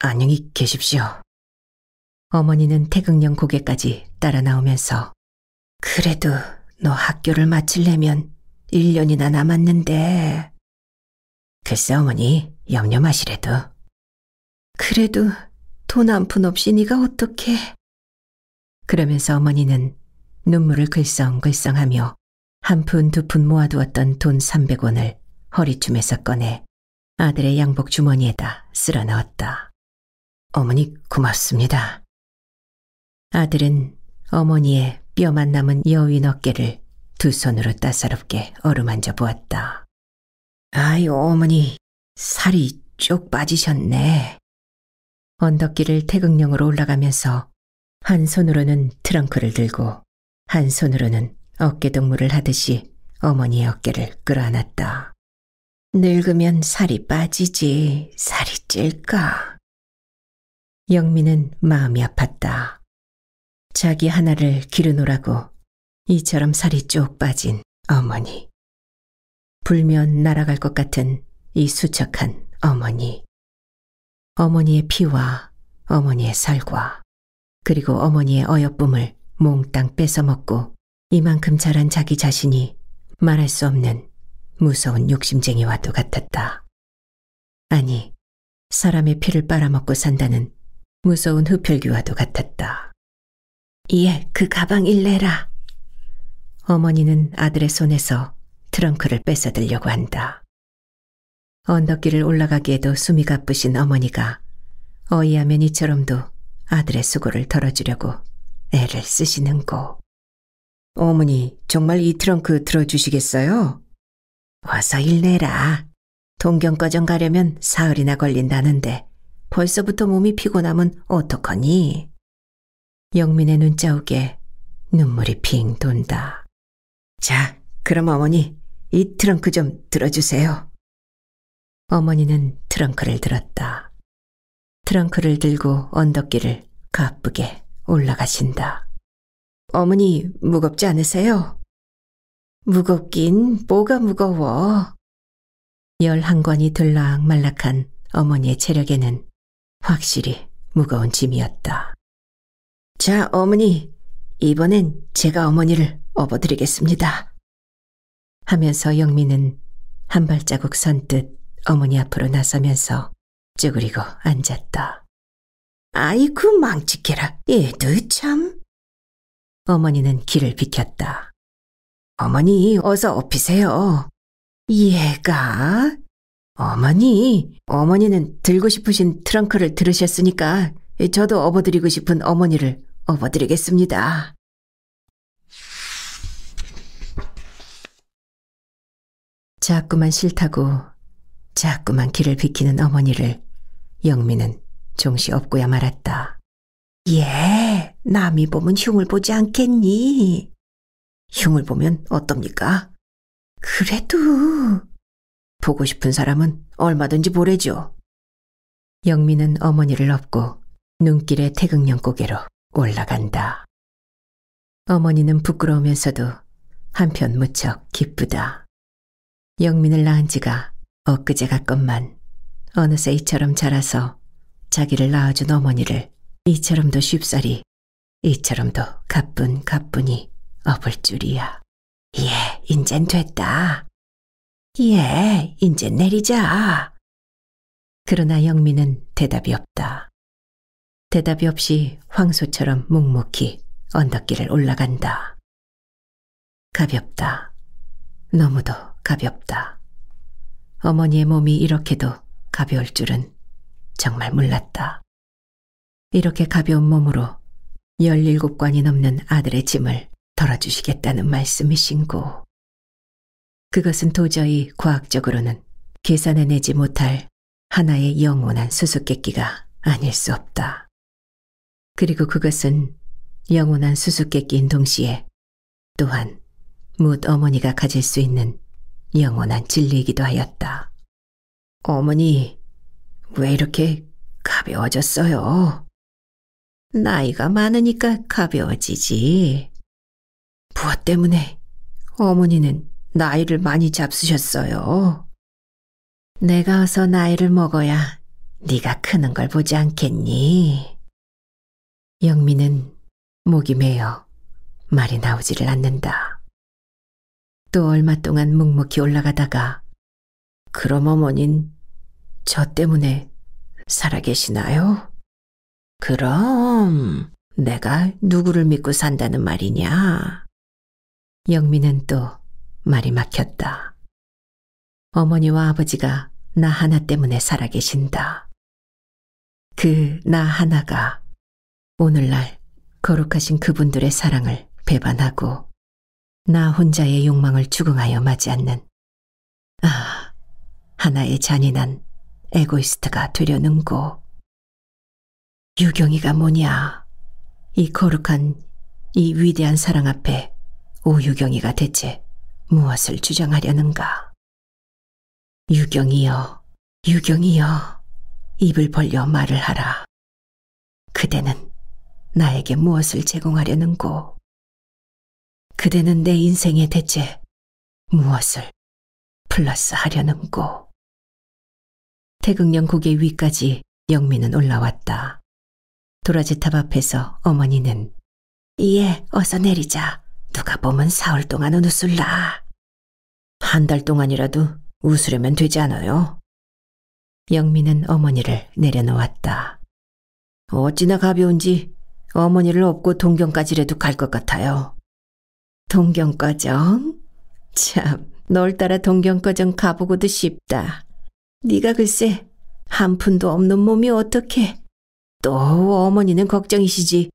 안녕히 계십시오. 어머니는 태극령 고개까지 따라 나오면서 그래도 너 학교를 마치려면 1년이나 남았는데 글쎄 어머니 염려 마시래도 그래도 돈 한 푼 없이 네가 어떻게 그러면서 어머니는 눈물을 글썽글썽하며 한 푼 두 푼 모아두었던 돈 300원을 허리춤에서 꺼내 아들의 양복 주머니에다 쓸어 넣었다. 어머니 고맙습니다. 아들은 어머니의 뼈만 남은 여윈 어깨를 두 손으로 따사롭게 어루만져 보았다. 아이 어머니 살이 쭉 빠지셨네. 언덕길을 태극령으로 올라가면서 한 손으로는 트렁크를 들고 한 손으로는 어깨동무를 하듯이 어머니의 어깨를 끌어안았다. 늙으면 살이 빠지지 살이 찔까. 영민은 마음이 아팠다. 자기 하나를 기르노라고 이처럼 살이 쭉 빠진 어머니. 불면 날아갈 것 같은 이 수척한 어머니. 어머니의 피와 어머니의 살과 그리고 어머니의 어여쁨을 몽땅 뺏어먹고 이만큼 자란 자기 자신이 말할 수 없는 무서운 욕심쟁이와도 같았다. 아니, 사람의 피를 빨아먹고 산다는 무서운 흡혈귀와도 같았다. 예, 그 가방 일내라. 어머니는 아들의 손에서 트렁크를 뺏어들려고 한다. 언덕길을 올라가기에도 숨이 가쁘신 어머니가 어이하면 이처럼도 아들의 수고를 덜어주려고 애를 쓰시는고. 어머니, 정말 이 트렁크 들어주시겠어요? 와서 일내라. 동경꺼정 가려면 사흘이나 걸린다는데 벌써부터 몸이 피곤하면 어떡하니? 영민의 눈자욱에 눈물이 빙 돈다. 자, 그럼 어머니 이 트렁크 좀 들어주세요. 어머니는 트렁크를 들었다. 트렁크를 들고 언덕길을 가쁘게 올라가신다. 어머니 무겁지 않으세요? 무겁긴 뭐가 무거워. 열 한 권이 들락말락한 어머니의 체력에는 확실히 무거운 짐이었다. 자, 어머니, 이번엔 제가 어머니를 업어드리겠습니다. 하면서 영민은 한 발자국 선뜻 어머니 앞으로 나서면서 쭈그리고 앉았다. 아이쿠 망치케라, 얘도 예, 참. 어머니는 길을 비켰다. 어머니, 어서 업히세요. 얘가? 어머니, 어머니는 들고 싶으신 트렁크를 들으셨으니까 저도 업어드리고 싶은 어머니를 업어드리겠습니다. 자꾸만 싫다고 자꾸만 길을 비키는 어머니를 영미는 종시 업고야 말았다. 예, 남이 보면 흉을 보지 않겠니? 흉을 보면 어떻니까 그래도 보고 싶은 사람은 얼마든지 보래죠. 영미는 어머니를 업고 눈길에 태극령 고개로 올라간다. 어머니는 부끄러우면서도 한편 무척 기쁘다. 영민을 낳은 지가 엊그제 같건만 어느새 이처럼 자라서 자기를 낳아준 어머니를 이처럼도 쉽사리 이처럼도 가뿐가뿐히 업을 줄이야. 예, 인젠 됐다. 예, 인젠 내리자. 그러나 영미는 대답이 없다. 대답이 없이 황소처럼 묵묵히 언덕길을 올라간다. 가볍다. 너무도 가볍다. 어머니의 몸이 이렇게도 가벼울 줄은 정말 몰랐다. 이렇게 가벼운 몸으로 17관이 넘는 아들의 짐을 덜어주시겠다는 말씀이신고 그것은 도저히 과학적으로는 계산해내지 못할 하나의 영원한 수수께끼가 아닐 수 없다. 그리고 그것은 영원한 수수께끼인 동시에 또한 묻 어머니가 가질 수 있는 영원한 진리이기도 하였다. 어머니, 왜 이렇게 가벼워졌어요? 나이가 많으니까 가벼워지지. 때문에 어머니는 나이를 많이 잡수셨어요. 내가 어서 나이를 먹어야 네가 크는 걸 보지 않겠니? 영미는 목이 메어 말이 나오지를 않는다. 또 얼마 동안 묵묵히 올라가다가 그럼 어머닌 저 때문에 살아계시나요? 그럼 내가 누구를 믿고 산다는 말이냐? 영미는 또 말이 막혔다. 어머니와 아버지가 나 하나 때문에 살아계신다. 그 나 하나가 오늘날 거룩하신 그분들의 사랑을 배반하고 나 혼자의 욕망을 추궁하여 맞이 않는 아, 하나의 잔인한 에고이스트가 되려는고. 유경이가 뭐냐? 이 거룩한 이 위대한 사랑 앞에 오유경이가 대체 무엇을 주장하려는가? 유경이여, 유경이여, 입을 벌려 말을 하라. 그대는 나에게 무엇을 제공하려는고? 그대는 내 인생에 대체 무엇을 플러스 하려는고? 태극령 고개 위까지 영미는 올라왔다. 도라지탑 앞에서 어머니는 이에 어서 내리자 누가 보면 사흘 동안은 웃을라. 한 달 동안이라도 웃으려면 되지 않아요. 영미는 어머니를 내려놓았다. 어찌나 가벼운지 어머니를 업고 동경까지라도 갈 것 같아요. 동경과정? 참, 널 따라 동경과정 가보고도 싶다. 네가 글쎄 한 푼도 없는 몸이 어떻게? 또 어머니는 걱정이시지.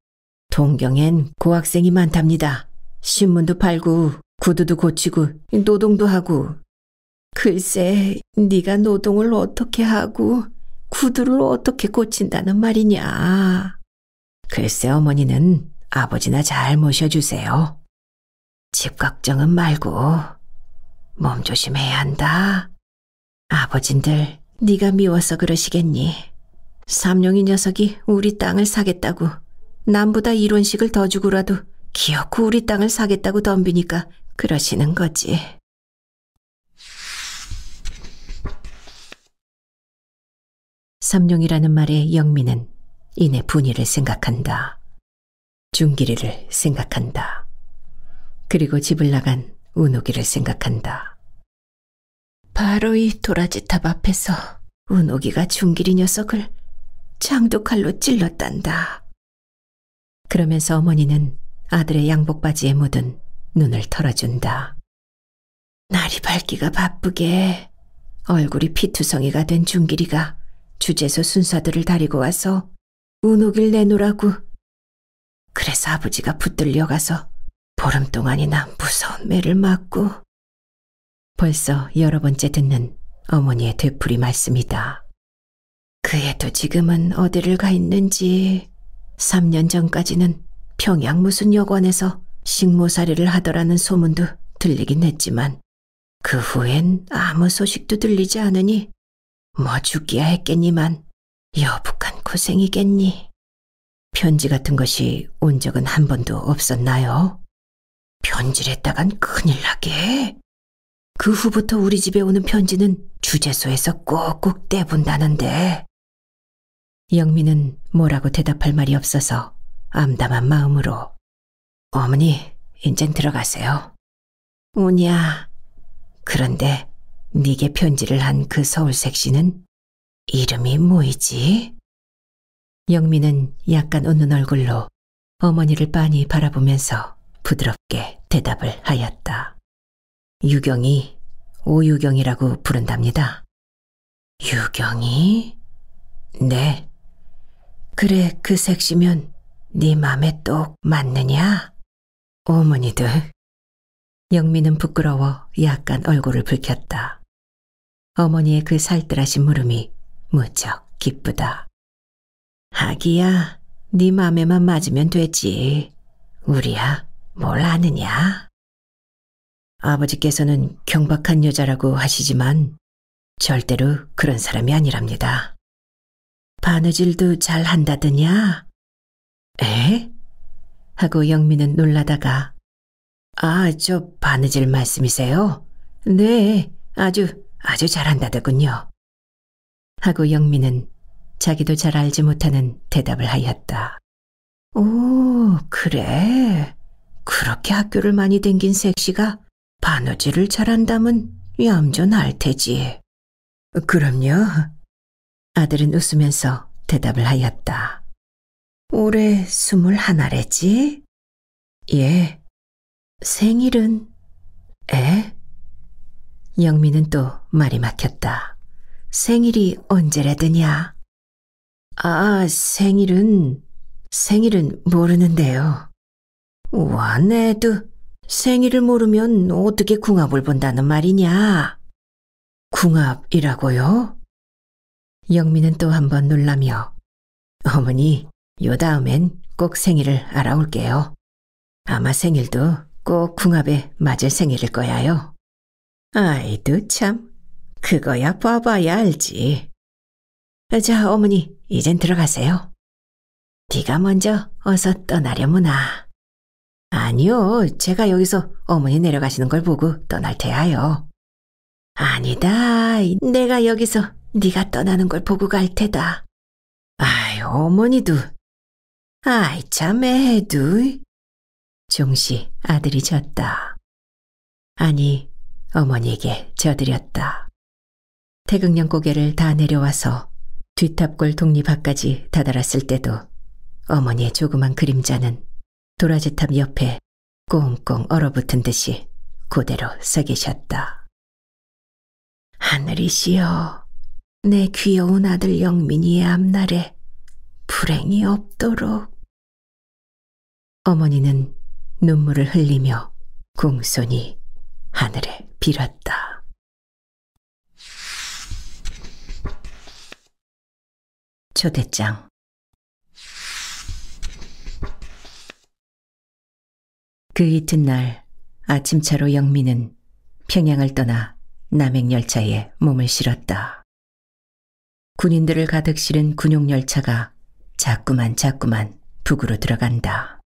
동경엔 고학생이 많답니다. 신문도 팔고 구두도 고치고 노동도 하고 글쎄 네가 노동을 어떻게 하고 구두를 어떻게 고친다는 말이냐. 글쎄 어머니는 아버지나 잘 모셔주세요. 집 걱정은 말고 몸 조심해야 한다. 아버진들 네가 미워서 그러시겠니. 삼룡이 녀석이 우리 땅을 사겠다고 남보다 이론식을 더 주고라도 기어코 우리 땅을 사겠다고 덤비니까 그러시는 거지. 삼룡이라는 말에 영미는 이내 분이를 생각한다. 중기리를 생각한다. 그리고 집을 나간 운옥이를 생각한다. 바로 이 도라지탑 앞에서 운옥이가 중기리 녀석을 장독칼로 찔렀단다. 그러면서 어머니는 아들의 양복바지에 묻은 눈을 털어준다. 날이 밝기가 바쁘게 얼굴이 피투성이가 된 준길이가 주제소 순사들을 다리고 와서 운옥길 내놓으라고. 그래서 아버지가 붙들려가서 보름 동안이나 무서운 매를 맞고 벌써 여러 번째 듣는 어머니의 되풀이 말씀이다. 그 애도 지금은 어디를 가 있는지 3년 전까지는 평양 무슨 여관에서 식모살이를 하더라는 소문도 들리긴 했지만 그 후엔 아무 소식도 들리지 않으니 뭐 죽기야 했겠니만 여북한 고생이겠니. 편지 같은 것이 온 적은 한 번도 없었나요? 편지했다간 큰일 나게. 그 후부터 우리 집에 오는 편지는 주재소에서 꼭꼭 떼본다는데. 영미는 뭐라고 대답할 말이 없어서 암담한 마음으로 어머니 인젠 들어가세요. 오냐. 그런데 네게 편지를 한 그 서울색 시는 이름이 뭐이지? 영미는 약간 웃는 얼굴로 어머니를 빤히 바라보면서 부드럽게 대답을 하였다. 유경이 오유경이라고 부른답니다. 유경이? 네. 그래, 그 색시면 네 맘에 똑 맞느냐? 어머니들. 영미는 부끄러워 약간 얼굴을 붉혔다. 어머니의 그 살뜰하신 물음이 무척 기쁘다. 아기야, 네 맘에만 맞으면 되지. 우리야, 뭘 아느냐? 아버지께서는 경박한 여자라고 하시지만 절대로 그런 사람이 아니랍니다. 바느질도 잘 한다더냐? 에? 하고 영미는 놀라다가 아, 저 바느질 말씀이세요? 네, 아주 아주 잘한다더군요. 하고 영미는 자기도 잘 알지 못하는 대답을 하였다. 오, 그래. 그렇게 학교를 많이 댕긴 색시가 바느질을 잘한다면 얌전할 테지. 그럼요. 아들은 웃으면서 대답을 하였다. 올해 스물하나래지? 예. 생일은? 에? 영미는 또 말이 막혔다. 생일이 언제라더냐 아, 생일은, 생일은 모르는데요. 와, 내도 생일을 모르면 어떻게 궁합을 본다는 말이냐? 궁합이라고요? 영미는 또 한 번 놀라며, 어머니, 요 다음엔 꼭 생일을 알아올게요. 아마 생일도 꼭 궁합에 맞을 생일일 거야요. 아이도 참, 그거야 봐봐야 알지. 자, 어머니, 이젠 들어가세요. 네가 먼저 어서 떠나려무나. 아니요, 제가 여기서 어머니 내려가시는 걸 보고 떠날 테야요. 아니다, 내가 여기서 네가 떠나는 걸 보고 갈 테다. 아이, 어머니도 아이 참 애둘. 종시 아들이 졌다. 아니 어머니에게 져드렸다. 태극령 고개를 다 내려와서 뒷탑골 독립앞까지 다다랐을 때도 어머니의 조그만 그림자는 도라지탑 옆에 꽁꽁 얼어붙은 듯이 고대로 서 계셨다. 하늘이시여, 내 귀여운 아들 영민이의 앞날에 불행이 없도록. 어머니는 눈물을 흘리며 궁손이 하늘에 빌었다. 초대장 그 이튿날 아침차로 영민은 평양을 떠나 남행열차에 몸을 실었다. 군인들을 가득 실은 군용열차가 자꾸만 자꾸만 북으로 들어간다.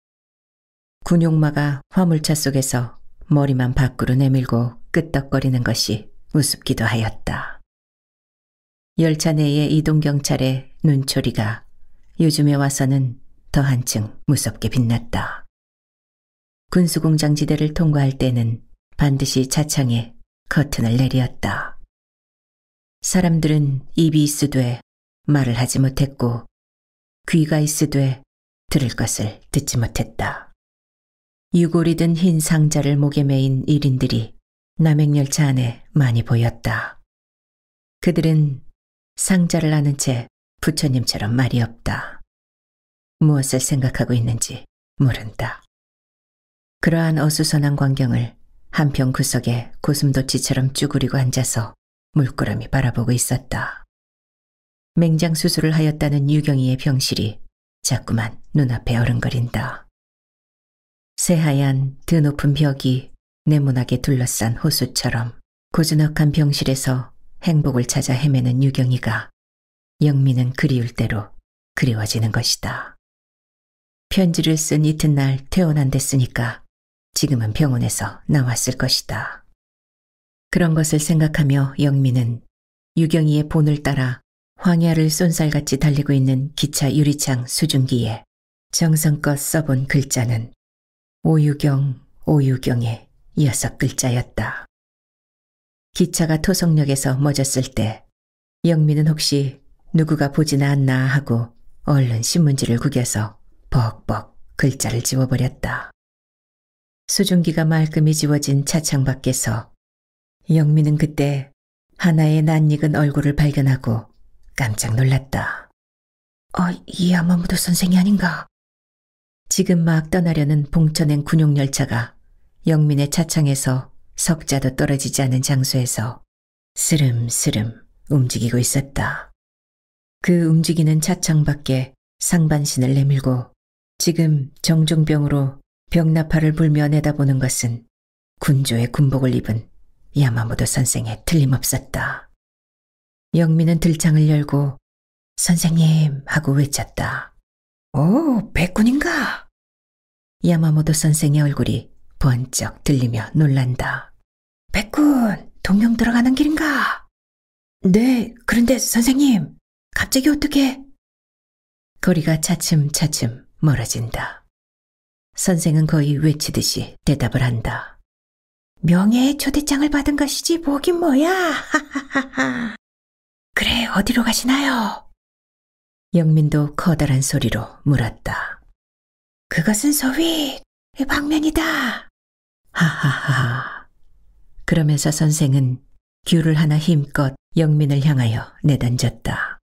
군용마가 화물차 속에서 머리만 밖으로 내밀고 끄떡거리는 것이 우습기도 하였다. 열차 내의 이동경찰의 눈초리가 요즘에 와서는 더 한층 무섭게 빛났다. 군수공장 지대를 통과할 때는 반드시 차창에 커튼을 내리었다. 사람들은 입이 있으되 말을 하지 못했고 귀가 있으되 들을 것을 듣지 못했다. 유골이 든 흰 상자를 목에 메인 일인들이 남행열차 안에 많이 보였다. 그들은 상자를 아는 채 부처님처럼 말이 없다. 무엇을 생각하고 있는지 모른다. 그러한 어수선한 광경을 한평 구석에 고슴도치처럼 쭈그리고 앉아서 물끄러미 바라보고 있었다. 맹장 수술을 하였다는 유경이의 병실이 자꾸만 눈앞에 어른거린다. 새하얀 드높은 벽이 네모나게 둘러싼 호수처럼 고즈넉한 병실에서 행복을 찾아 헤매는 유경이가 영미는 그리울 대로 그리워지는 것이다. 편지를 쓴 이튿날 퇴원한 데 쓰니까 지금은 병원에서 나왔을 것이다. 그런 것을 생각하며 영미는 유경이의 본을 따라 황야를 쏜살같이 달리고 있는 기차 유리창 수증기에 정성껏 써본 글자는 오유경, 오유경의 여섯 글자였다. 기차가 토성역에서 멎었을 때 영미는 혹시 누구가 보지나 않나 하고 얼른 신문지를 구겨서 벅벅 글자를 지워버렸다. 수증기가 말끔히 지워진 차창 밖에서 영미는 그때 하나의 낯익은 얼굴을 발견하고 깜짝 놀랐다. 어, 이 아마무도 선생이 아닌가? 지금 막 떠나려는 봉천행 군용열차가 영민의 차창에서 석자도 떨어지지 않은 장소에서 스름스름 움직이고 있었다. 그 움직이는 차창 밖에 상반신을 내밀고 지금 정종병으로 병나팔을 불며 내다보는 것은 군조의 군복을 입은 야마모도 선생의 틀림없었다. 영미는 들창을 열고 선생님 하고 외쳤다. 오, 어, 백군인가? 야마모도 선생의 얼굴이 번쩍 들리며 놀란다. 백군, 동경 들어가는 길인가? 네, 그런데 선생님, 갑자기 어떻게? 거리가 차츰차츰 멀어진다. 선생은 거의 외치듯이 대답을 한다. 명예의 초대장을 받은 것이지 뭐긴 뭐야. *laughs* 하하하하. 그래, 어디로 가시나요? 영민도 커다란 소리로 물었다. 그것은 소위 방면이다. 하하하. 그러면서 선생은 귤을 하나 힘껏 영민을 향하여 내던졌다.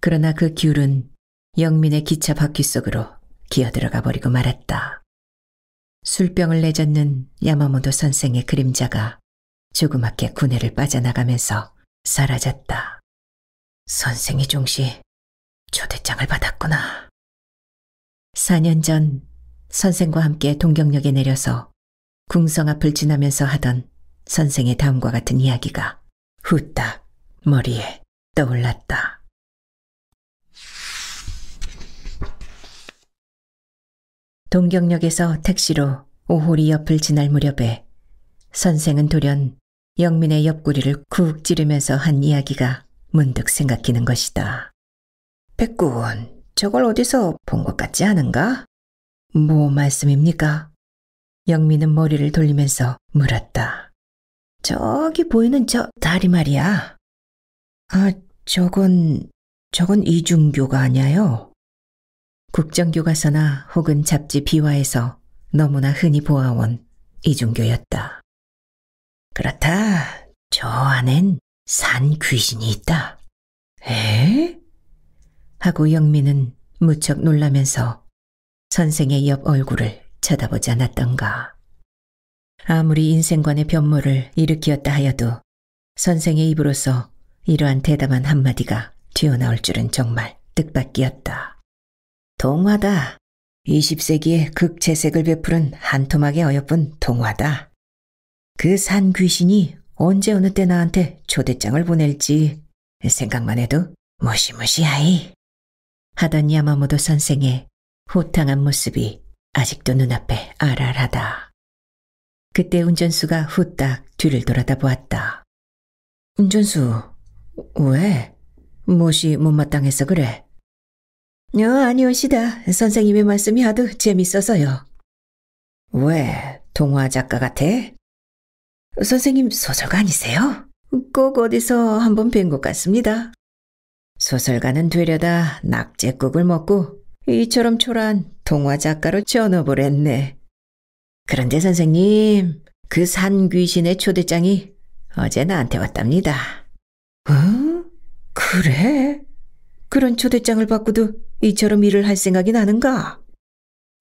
그러나 그 귤은 영민의 기차 바퀴 속으로 기어들어가 버리고 말았다. 술병을 내젓는 야마모도 선생의 그림자가 조그맣게 구내를 빠져나가면서 사라졌다. 선생이 종시 초대장을 받았구나. 4년 전 선생과 함께 동경역에 내려서 궁성 앞을 지나면서 하던 선생의 다음과 같은 이야기가 후딱 머리에 떠올랐다. 동경역에서 택시로 오호리 옆을 지날 무렵에 선생은 돌연 영민의 옆구리를 쿡 찌르면서 한 이야기가 문득 생각기는 것이다. 백군, 저걸 어디서 본 것 같지 않은가? 뭐 말씀입니까? 영민은 머리를 돌리면서 물었다. 저기 보이는 저 다리 말이야. 아, 저건, 저건 이중교가 아니야요. 국정교과서나 혹은 잡지 비화에서 너무나 흔히 보아온 이중교였다. 그렇다. 저 안엔 산 귀신이 있다. 에? 하고 영미는 무척 놀라면서 선생의 옆 얼굴을 쳐다보지 않았던가. 아무리 인생관의 변모를 일으키었다 하여도 선생의 입으로서 이러한 대담한 한마디가 튀어나올 줄은 정말 뜻밖이었다. 동화다. 20세기에 극재색을 베푸는 한 토막의 어여쁜 동화다. 그산 귀신이 언제 어느 때 나한테 초대장을 보낼지 생각만 해도 무시무시하이. 하던 야마모도 선생의 호탕한 모습이 아직도 눈앞에 알알하다 그때 운전수가 후딱 뒤를 돌아다 보았다. 운전수, 왜? 무엇이 못마땅해서 그래? 어, 아니오시다. 선생님의 말씀이 하도 재밌어서요. 왜? 동화 작가 같아? 선생님 소설가 아니세요? 꼭 어디서 한 번 뵌 것 같습니다. 소설가는 되려다 낙제국을 먹고 이처럼 초라한 동화작가로 전업을 했네. 그런데 선생님, 그 산 귀신의 초대장이 어제 나한테 왔답니다. 응? 어? 그래? 그런 초대장을 받고도 이처럼 일을 할 생각이 나는가?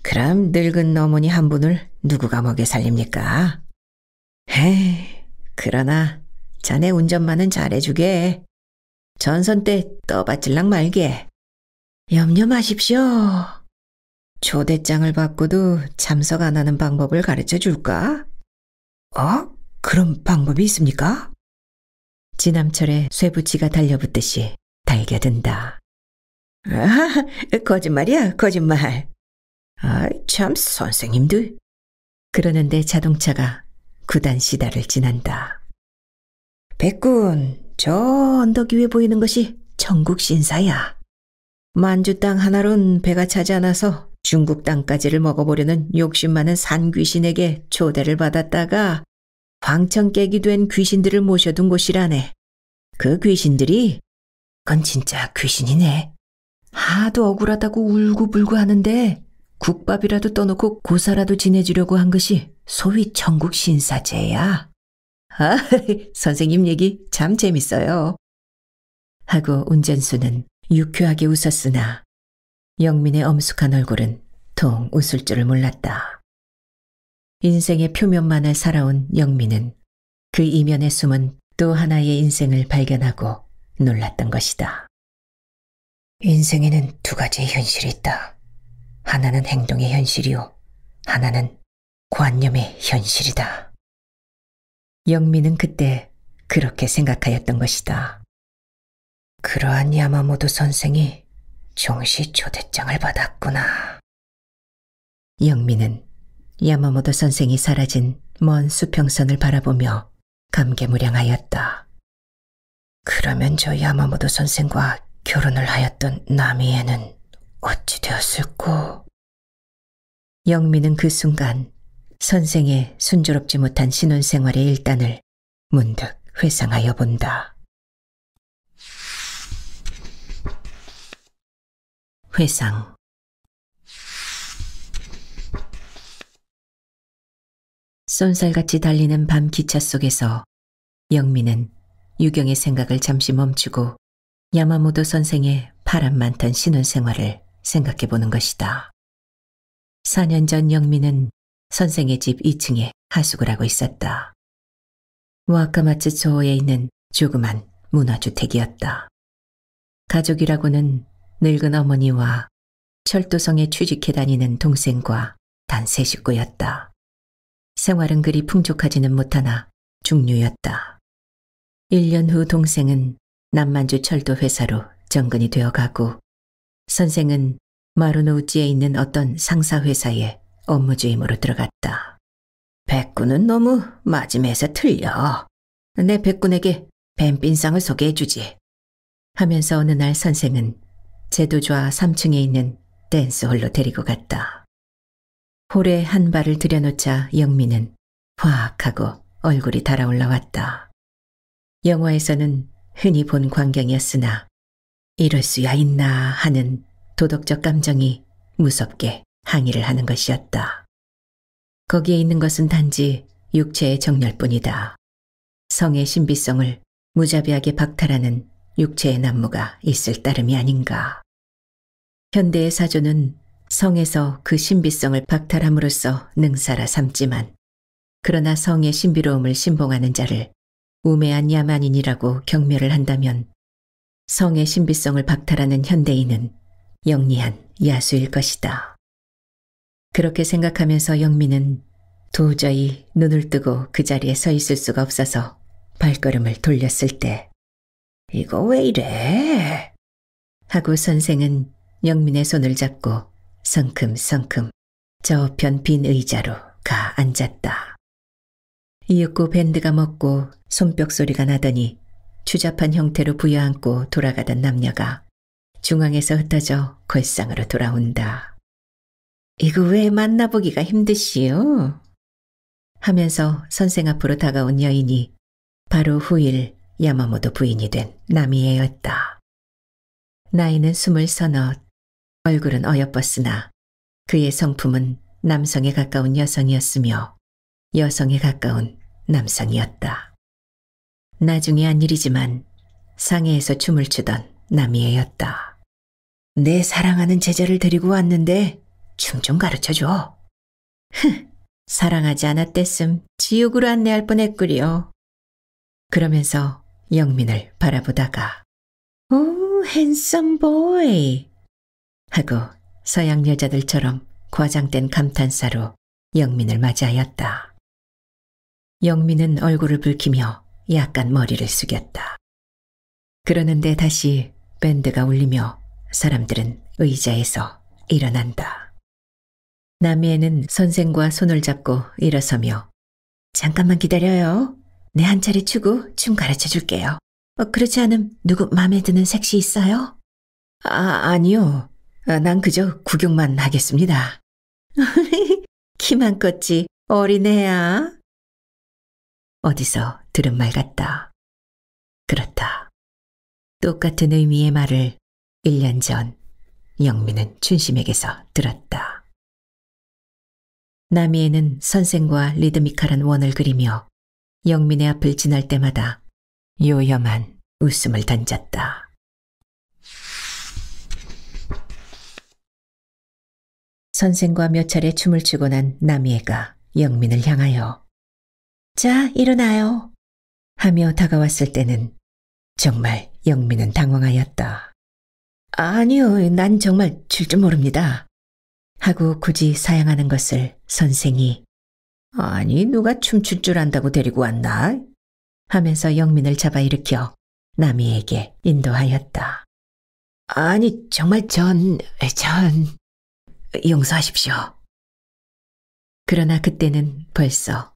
그럼 늙은 어머니 한 분을 누구가 먹여 살립니까? 헤이, 그러나 자네 운전만은 잘해주게. 전선 때 떠받질랑 말게. 염려 마십시오. 초대장을 받고도 참석 안 하는 방법을 가르쳐 줄까? 어? 그런 방법이 있습니까? 지남철의 쇠붙이가 달려붙듯이 달겨든다. 아, *laughs* 거짓말이야, 거짓말. 아, 참 선생님들. 그러는데 자동차가 구단시다를 지난다. 백군, 저 언덕 위에 보이는 것이 천국신사야 만주 땅 하나론 배가 차지 않아서 중국 땅까지를 먹어보려는 욕심 많은 산귀신에게 초대를 받았다가 광천 깨기 된 귀신들을 모셔둔 곳이라네. 그 귀신들이 그건 진짜 귀신이네. 하도 억울하다고 울고불고 하는데 국밥이라도 떠놓고 고사라도 지내주려고 한 것이 소위 천국 신사제야. 아, *laughs* 선생님 얘기 참 재밌어요. 하고 운전수는 유쾌하게 웃었으나 영민의 엄숙한 얼굴은 통 웃을 줄을 몰랐다. 인생의 표면만을 살아온 영민은 그 이면에 숨은 또 하나의 인생을 발견하고 놀랐던 것이다. 인생에는 두 가지의 현실이 있다. 하나는 행동의 현실이요. 하나는 관념의 현실이다. 영미는 그때 그렇게 생각하였던 것이다. 그러한 야마모도 선생이 종시 초대장을 받았구나. 영미는 야마모도 선생이 사라진 먼 수평선을 바라보며 감개무량하였다. 그러면 저야마모도 선생과 결혼을 하였던 나미에는 어찌 되었을꼬? 영미는 그 순간 선생의 순조롭지 못한 신혼생활의 일단을 문득 회상하여 본다. 회상 쏜살같이 달리는 밤 기차 속에서 영미는 유경의 생각을 잠시 멈추고 야마모도 선생의 파란 많던 신혼생활을 생각해 보는 것이다. 4년 전 영미는 선생의 집 2층에 하숙을 하고 있었다. 와카마츠 초호에 있는 조그만 문화주택이었다. 가족이라고는 늙은 어머니와 철도성에 취직해 다니는 동생과 단 세 식구였다. 생활은 그리 풍족하지는 못하나 중류였다. 1년 후 동생은 남만주 철도 회사로 정근이 되어가고 선생은 마루노우지에 있는 어떤 상사회사에 업무주임으로 들어갔다. 백군은 너무 맞음에서 틀려. 내 백군에게 뱀빈상을 소개해주지. 하면서 어느 날 선생은 제도좌 3층에 있는 댄스홀로 데리고 갔다. 홀에 한 발을 들여놓자 영미는 화악하고 얼굴이 달아올라왔다. 영화에서는 흔히 본 광경이었으나 이럴 수야 있나 하는 도덕적 감정이 무섭게 항의를 하는 것이었다. 거기에 있는 것은 단지 육체의 정렬뿐이다. 성의 신비성을 무자비하게 박탈하는 육체의 난무가 있을 따름이 아닌가. 현대의 사조는 성에서 그 신비성을 박탈함으로써 능사라 삼지만 그러나 성의 신비로움을 신봉하는 자를 우매한 야만인이라고 경멸을 한다면 성의 신비성을 박탈하는 현대인은 영리한 야수일 것이다. 그렇게 생각하면서 영민은 도저히 눈을 뜨고 그 자리에 서 있을 수가 없어서 발걸음을 돌렸을 때 이거 왜 이래? 하고 선생은 영민의 손을 잡고 성큼성큼 저편 빈 의자로 가 앉았다. 이윽고 밴드가 먹고 손뼉 소리가 나더니 추잡한 형태로 부여안고 돌아가던 남녀가 중앙에서 흩어져 골상으로 돌아온다. 이거 왜 만나보기가 힘드시오? 하면서 선생 앞으로 다가온 여인이 바로 후일 야마모도 부인이 된 나미에였다. 나이는 스물 서넛, 얼굴은 어여뻤으나 그의 성품은 남성에 가까운 여성이었으며 여성에 가까운 남성이었다. 나중에 한 일이지만 상해에서 춤을 추던 나미에였다. 내 사랑하는 제자를 데리고 왔는데 춤좀 가르쳐줘. 흥, 사랑하지 않았댔음 지옥으로 안내할 뻔했구려. 그러면서 영민을 바라보다가 오, 핸섬 보이 하고 서양 여자들처럼 과장된 감탄사로 영민을 맞이하였다. 영민은 얼굴을 붉히며 약간 머리를 숙였다. 그러는데 다시 밴드가 울리며 사람들은 의자에서 일어난다. 남미에는 선생과 손을 잡고 일어서며 잠깐만 기다려요. 내 한 차례 추고춤 가르쳐 줄게요. 어, 그렇지 않음 누구 마음에 드는 색시 있어요? 아, 아니요. 아, 난 그저 구경만 하겠습니다. 키만 *laughs* 컸지 어린애야. 어디서 들은 말 같다. 그렇다. 똑같은 의미의 말을 1년 전 영미는 춘심에게서 들었다. 나미에는 선생과 리드미컬한 원을 그리며 영민의 앞을 지날 때마다 요염한 웃음을 던졌다. 선생과 몇 차례 춤을 추고 난 나미에가 영민을 향하여 자, 일어나요. 하며 다가왔을 때는 정말 영민은 당황하였다. 아니요, 난 정말 줄줄 모릅니다. 하고 굳이 사양하는 것을 선생이 아니 누가 춤출 줄 안다고 데리고 왔나? 하면서 영민을 잡아 일으켜 남이에게 인도하였다. 아니 정말 전, 전 용서하십시오. 그러나 그때는 벌써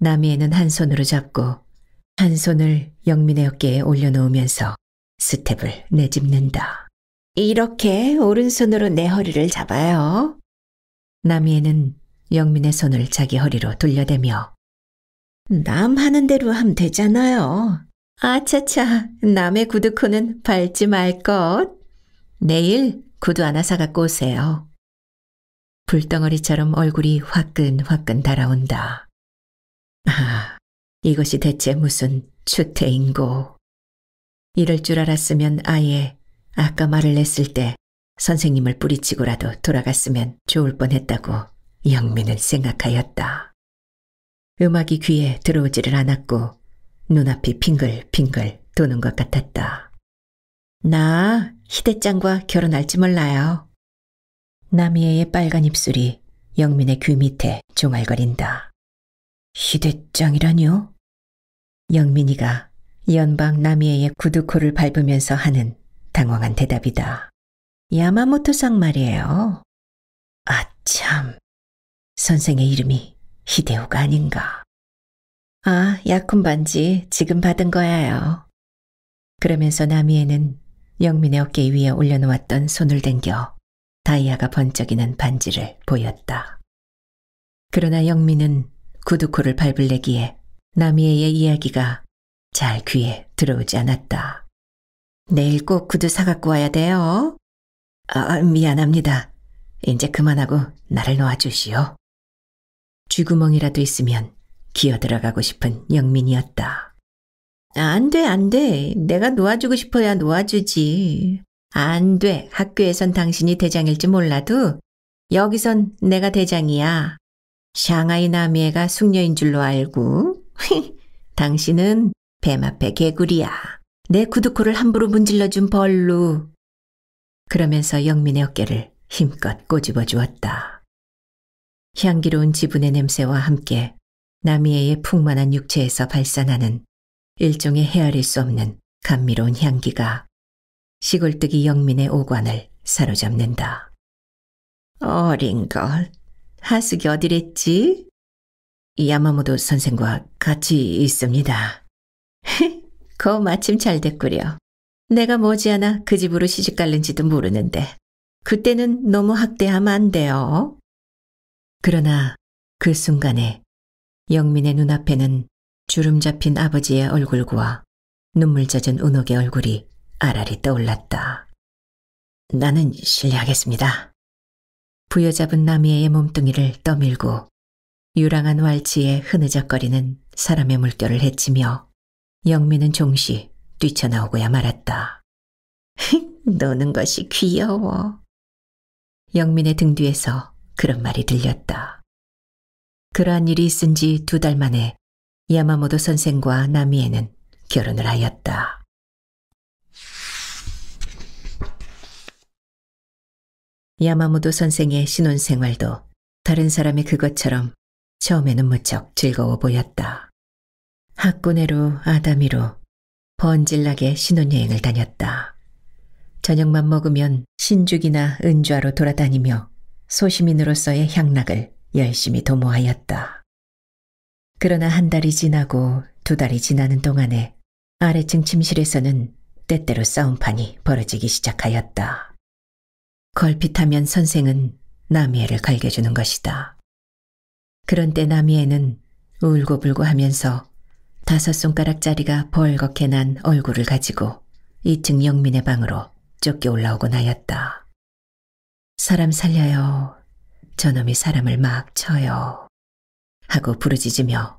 남이에는 한 손으로 잡고 한 손을 영민의 어깨에 올려놓으면서 스텝을 내집는다. 이렇게 오른손으로 내 허리를 잡아요. 남이에는 영민의 손을 자기 허리로 돌려대며 남 하는 대로 하면 되잖아요. 아차차, 남의 구두코는 밟지 말 것. 내일 구두 하나 사갖고 오세요. 불덩어리처럼 얼굴이 화끈화끈 달아온다. 아, 이것이 대체 무슨 추태인고. 이럴 줄 알았으면 아예 아까 말을 했을 때 선생님을 뿌리치고라도 돌아갔으면 좋을 뻔했다고 영민은 생각하였다. 음악이 귀에 들어오지를 않았고 눈앞이 빙글빙글 도는 것 같았다. 나 희대짱과 결혼할지 몰라요. 나미애의 빨간 입술이 영민의 귀 밑에 종알거린다. 희대짱이라뇨? 영민이가 연방 나미애의 구두코를 밟으면서 하는 당황한 대답이다. 야마모토상 말이에요. 아, 참. 선생의 이름이 히데오가 아닌가. 아, 약혼 반지 지금 받은 거예요. 그러면서 나미에는 영민의 어깨 위에 올려놓았던 손을 댕겨 다이아가 번쩍이는 반지를 보였다. 그러나 영민은 구두코를 밟을래기에 나미에의 이야기가 잘 귀에 들어오지 않았다. 내일 꼭 구두 사갖고 와야 돼요. 아, 아, 미안합니다. 이제 그만하고 나를 놓아주시오. 쥐구멍이라도 있으면 기어 들어가고 싶은 영민이었다. 안 돼, 안 돼. 내가 놓아주고 싶어야 놓아주지. 안 돼. 학교에선 당신이 대장일지 몰라도 여기선 내가 대장이야. 샹하이 나미에가 숙녀인 줄로 알고 *laughs* 당신은 뱀 앞에 개구리야. 내 구두코를 함부로 문질러준 벌루. 그러면서 영민의 어깨를 힘껏 꼬집어 주었다. 향기로운 지분의 냄새와 함께 나미에의 풍만한 육체에서 발산하는 일종의 헤아릴 수 없는 감미로운 향기가 시골뜨기 영민의 오관을 사로잡는다. 어린걸, 하숙이 어디랬지? 야마모도 선생과 같이 있습니다. 거 *laughs* 그 마침 잘 됐구려. 내가 머지않아 그 집으로 시집 갈는지도 모르는데 그때는 너무 학대하면 안 돼요. 그러나 그 순간에 영민의 눈앞에는 주름 잡힌 아버지의 얼굴과 눈물 젖은 은옥의 얼굴이 아라리 떠올랐다. 나는 실례하겠습니다. 부여잡은 나미의 몸뚱이를 떠밀고 유랑한 왈츠에 흐느적거리는 사람의 물결을 헤치며 영민은 종시 뛰쳐나오고야 말았다. *laughs* 노는 것이 귀여워. 영민의 등 뒤에서 그런 말이 들렸다. 그러한 일이 있은 지 두 달 만에 야마모도 선생과 나미에는 결혼을 하였다. 야마모도 선생의 신혼생활도 다른 사람의 그것처럼 처음에는 무척 즐거워 보였다. 학군에로 아다미로 번질나게 신혼여행을 다녔다. 저녁만 먹으면 신죽이나 은좌로 돌아다니며 소시민으로서의 향락을 열심히 도모하였다. 그러나 한 달이 지나고 두 달이 지나는 동안에 아래층 침실에서는 때때로 싸움판이 벌어지기 시작하였다. 걸핏하면 선생은 나미애를 갈겨주는 것이다. 그런 때 나미애는 울고불고 하면서 다섯 손가락짜리가 벌겋게 난 얼굴을 가지고 2층 영민의 방으로 쫓겨 올라오곤 하였다. 사람 살려요. 저놈이 사람을 막 쳐요. 하고 부르짖으며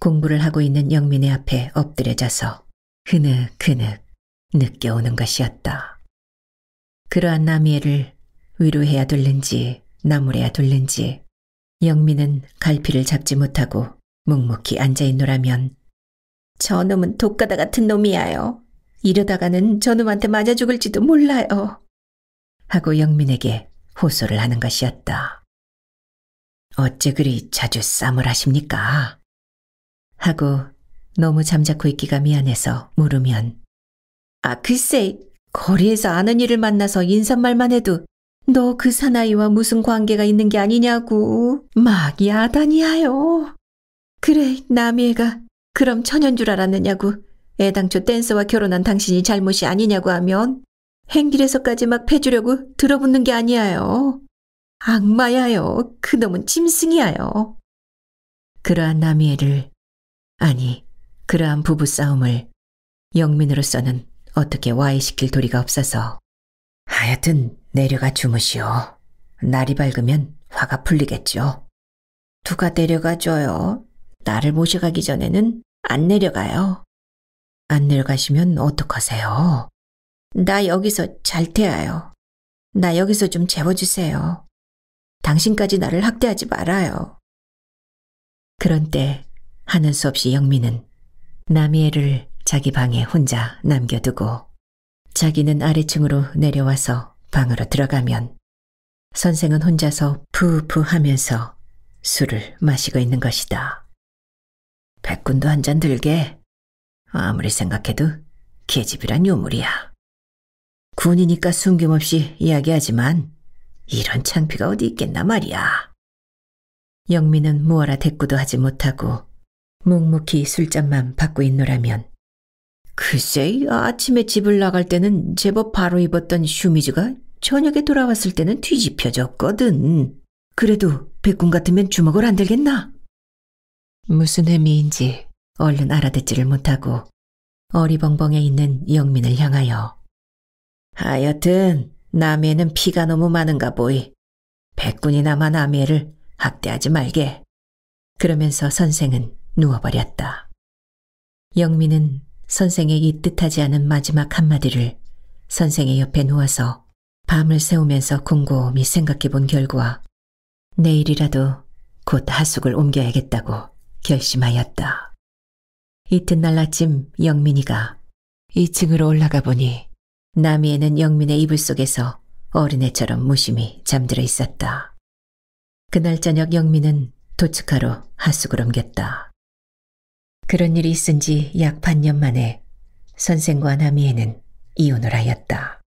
공부를 하고 있는 영민의 앞에 엎드려져서 흐느흐느 늦게 오는 것이었다. 그러한 나미애를 위로해야 돌는지 나무래야 돌는지 영민은 갈피를 잡지 못하고 묵묵히 앉아있노라면 저놈은 독가다 같은 놈이야요. 이러다가는 저놈한테 맞아 죽을지도 몰라요. 하고 영민에게 호소를 하는 것이었다. 어째 그리 자주 쌈을 하십니까? 하고 너무 잠자코 있기가 미안해서 물으면 아 글쎄 거리에서 아는 이를 만나서 인사말만 해도 너 그 사나이와 무슨 관계가 있는 게 아니냐고 막 야단이야요. 그래 남이 애가 그럼 천연 줄 알았느냐고 애당초 댄서와 결혼한 당신이 잘못이 아니냐고 하면 행길에서까지 막 패주려고 들어붙는 게 아니야요. 악마야요. 그놈은 짐승이야요. 그러한 남이애를 아니 그러한 부부싸움을 영민으로서는 어떻게 와해시킬 도리가 없어서 하여튼 내려가 주무시오. 날이 밝으면 화가 풀리겠죠. 누가 내려가줘요. 나를 모셔가기 전에는 안 내려가요. 안 내려가시면 어떡하세요? 나 여기서 잘 태아요. 나 여기서 좀 재워주세요. 당신까지 나를 학대하지 말아요. 그런 때 하는 수 없이 영미는 남이애를 자기 방에 혼자 남겨두고 자기는 아래층으로 내려와서 방으로 들어가면 선생은 혼자서 푸푸 하면서 술을 마시고 있는 것이다. 백군도 한 잔 들게. 아무리 생각해도 계집이란 요물이야. 군이니까 숨김없이 이야기하지만 이런 창피가 어디 있겠나 말이야. 영미는 무어라 대꾸도 하지 못하고 묵묵히 술잔만 받고 있노라면 글쎄 아침에 집을 나갈 때는 제법 바로 입었던 슈미즈가 저녁에 돌아왔을 때는 뒤집혀졌거든. 그래도 백군 같으면 주먹을 안 들겠나? 무슨 의미인지 얼른 알아듣지를 못하고 어리벙벙해 있는 영민을 향하여 하여튼 남해는 피가 너무 많은가 보이. 백군이 나마 남해를 학대하지 말게. 그러면서 선생은 누워버렸다. 영민은 선생의 이 뜻하지 않은 마지막 한마디를 선생의 옆에 누워서 밤을 새우면서 곰곰이 생각해 본 결과 내일이라도 곧 하숙을 옮겨야겠다고 결심하였다. 이튿날 아침 영민이가 2층으로 올라가 보니 남이에는 영민의 이불 속에서 어린애처럼 무심히 잠들어 있었다. 그날 저녁 영민은 도축하러 하숙을 옮겼다. 그런 일이 있은 지 약 반년 만에 선생과 남이에는 이혼을 하였다.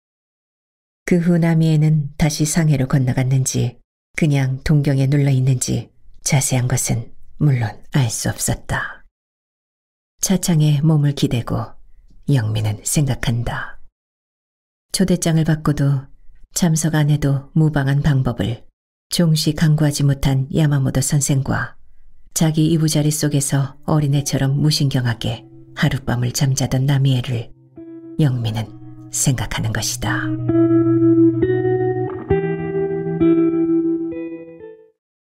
그 후 남이에는 다시 상해로 건너갔는지 그냥 동경에 눌러 있는지 자세한 것은 물론 알 수 없었다. 차창에 몸을 기대고 영민은 생각한다. 초대장을 받고도 참석 안 해도 무방한 방법을 종시 강구하지 못한 야마모토 선생과 자기 이부자리 속에서 어린애처럼 무신경하게 하룻밤을 잠자던 나미에를 영민은 생각하는 것이다.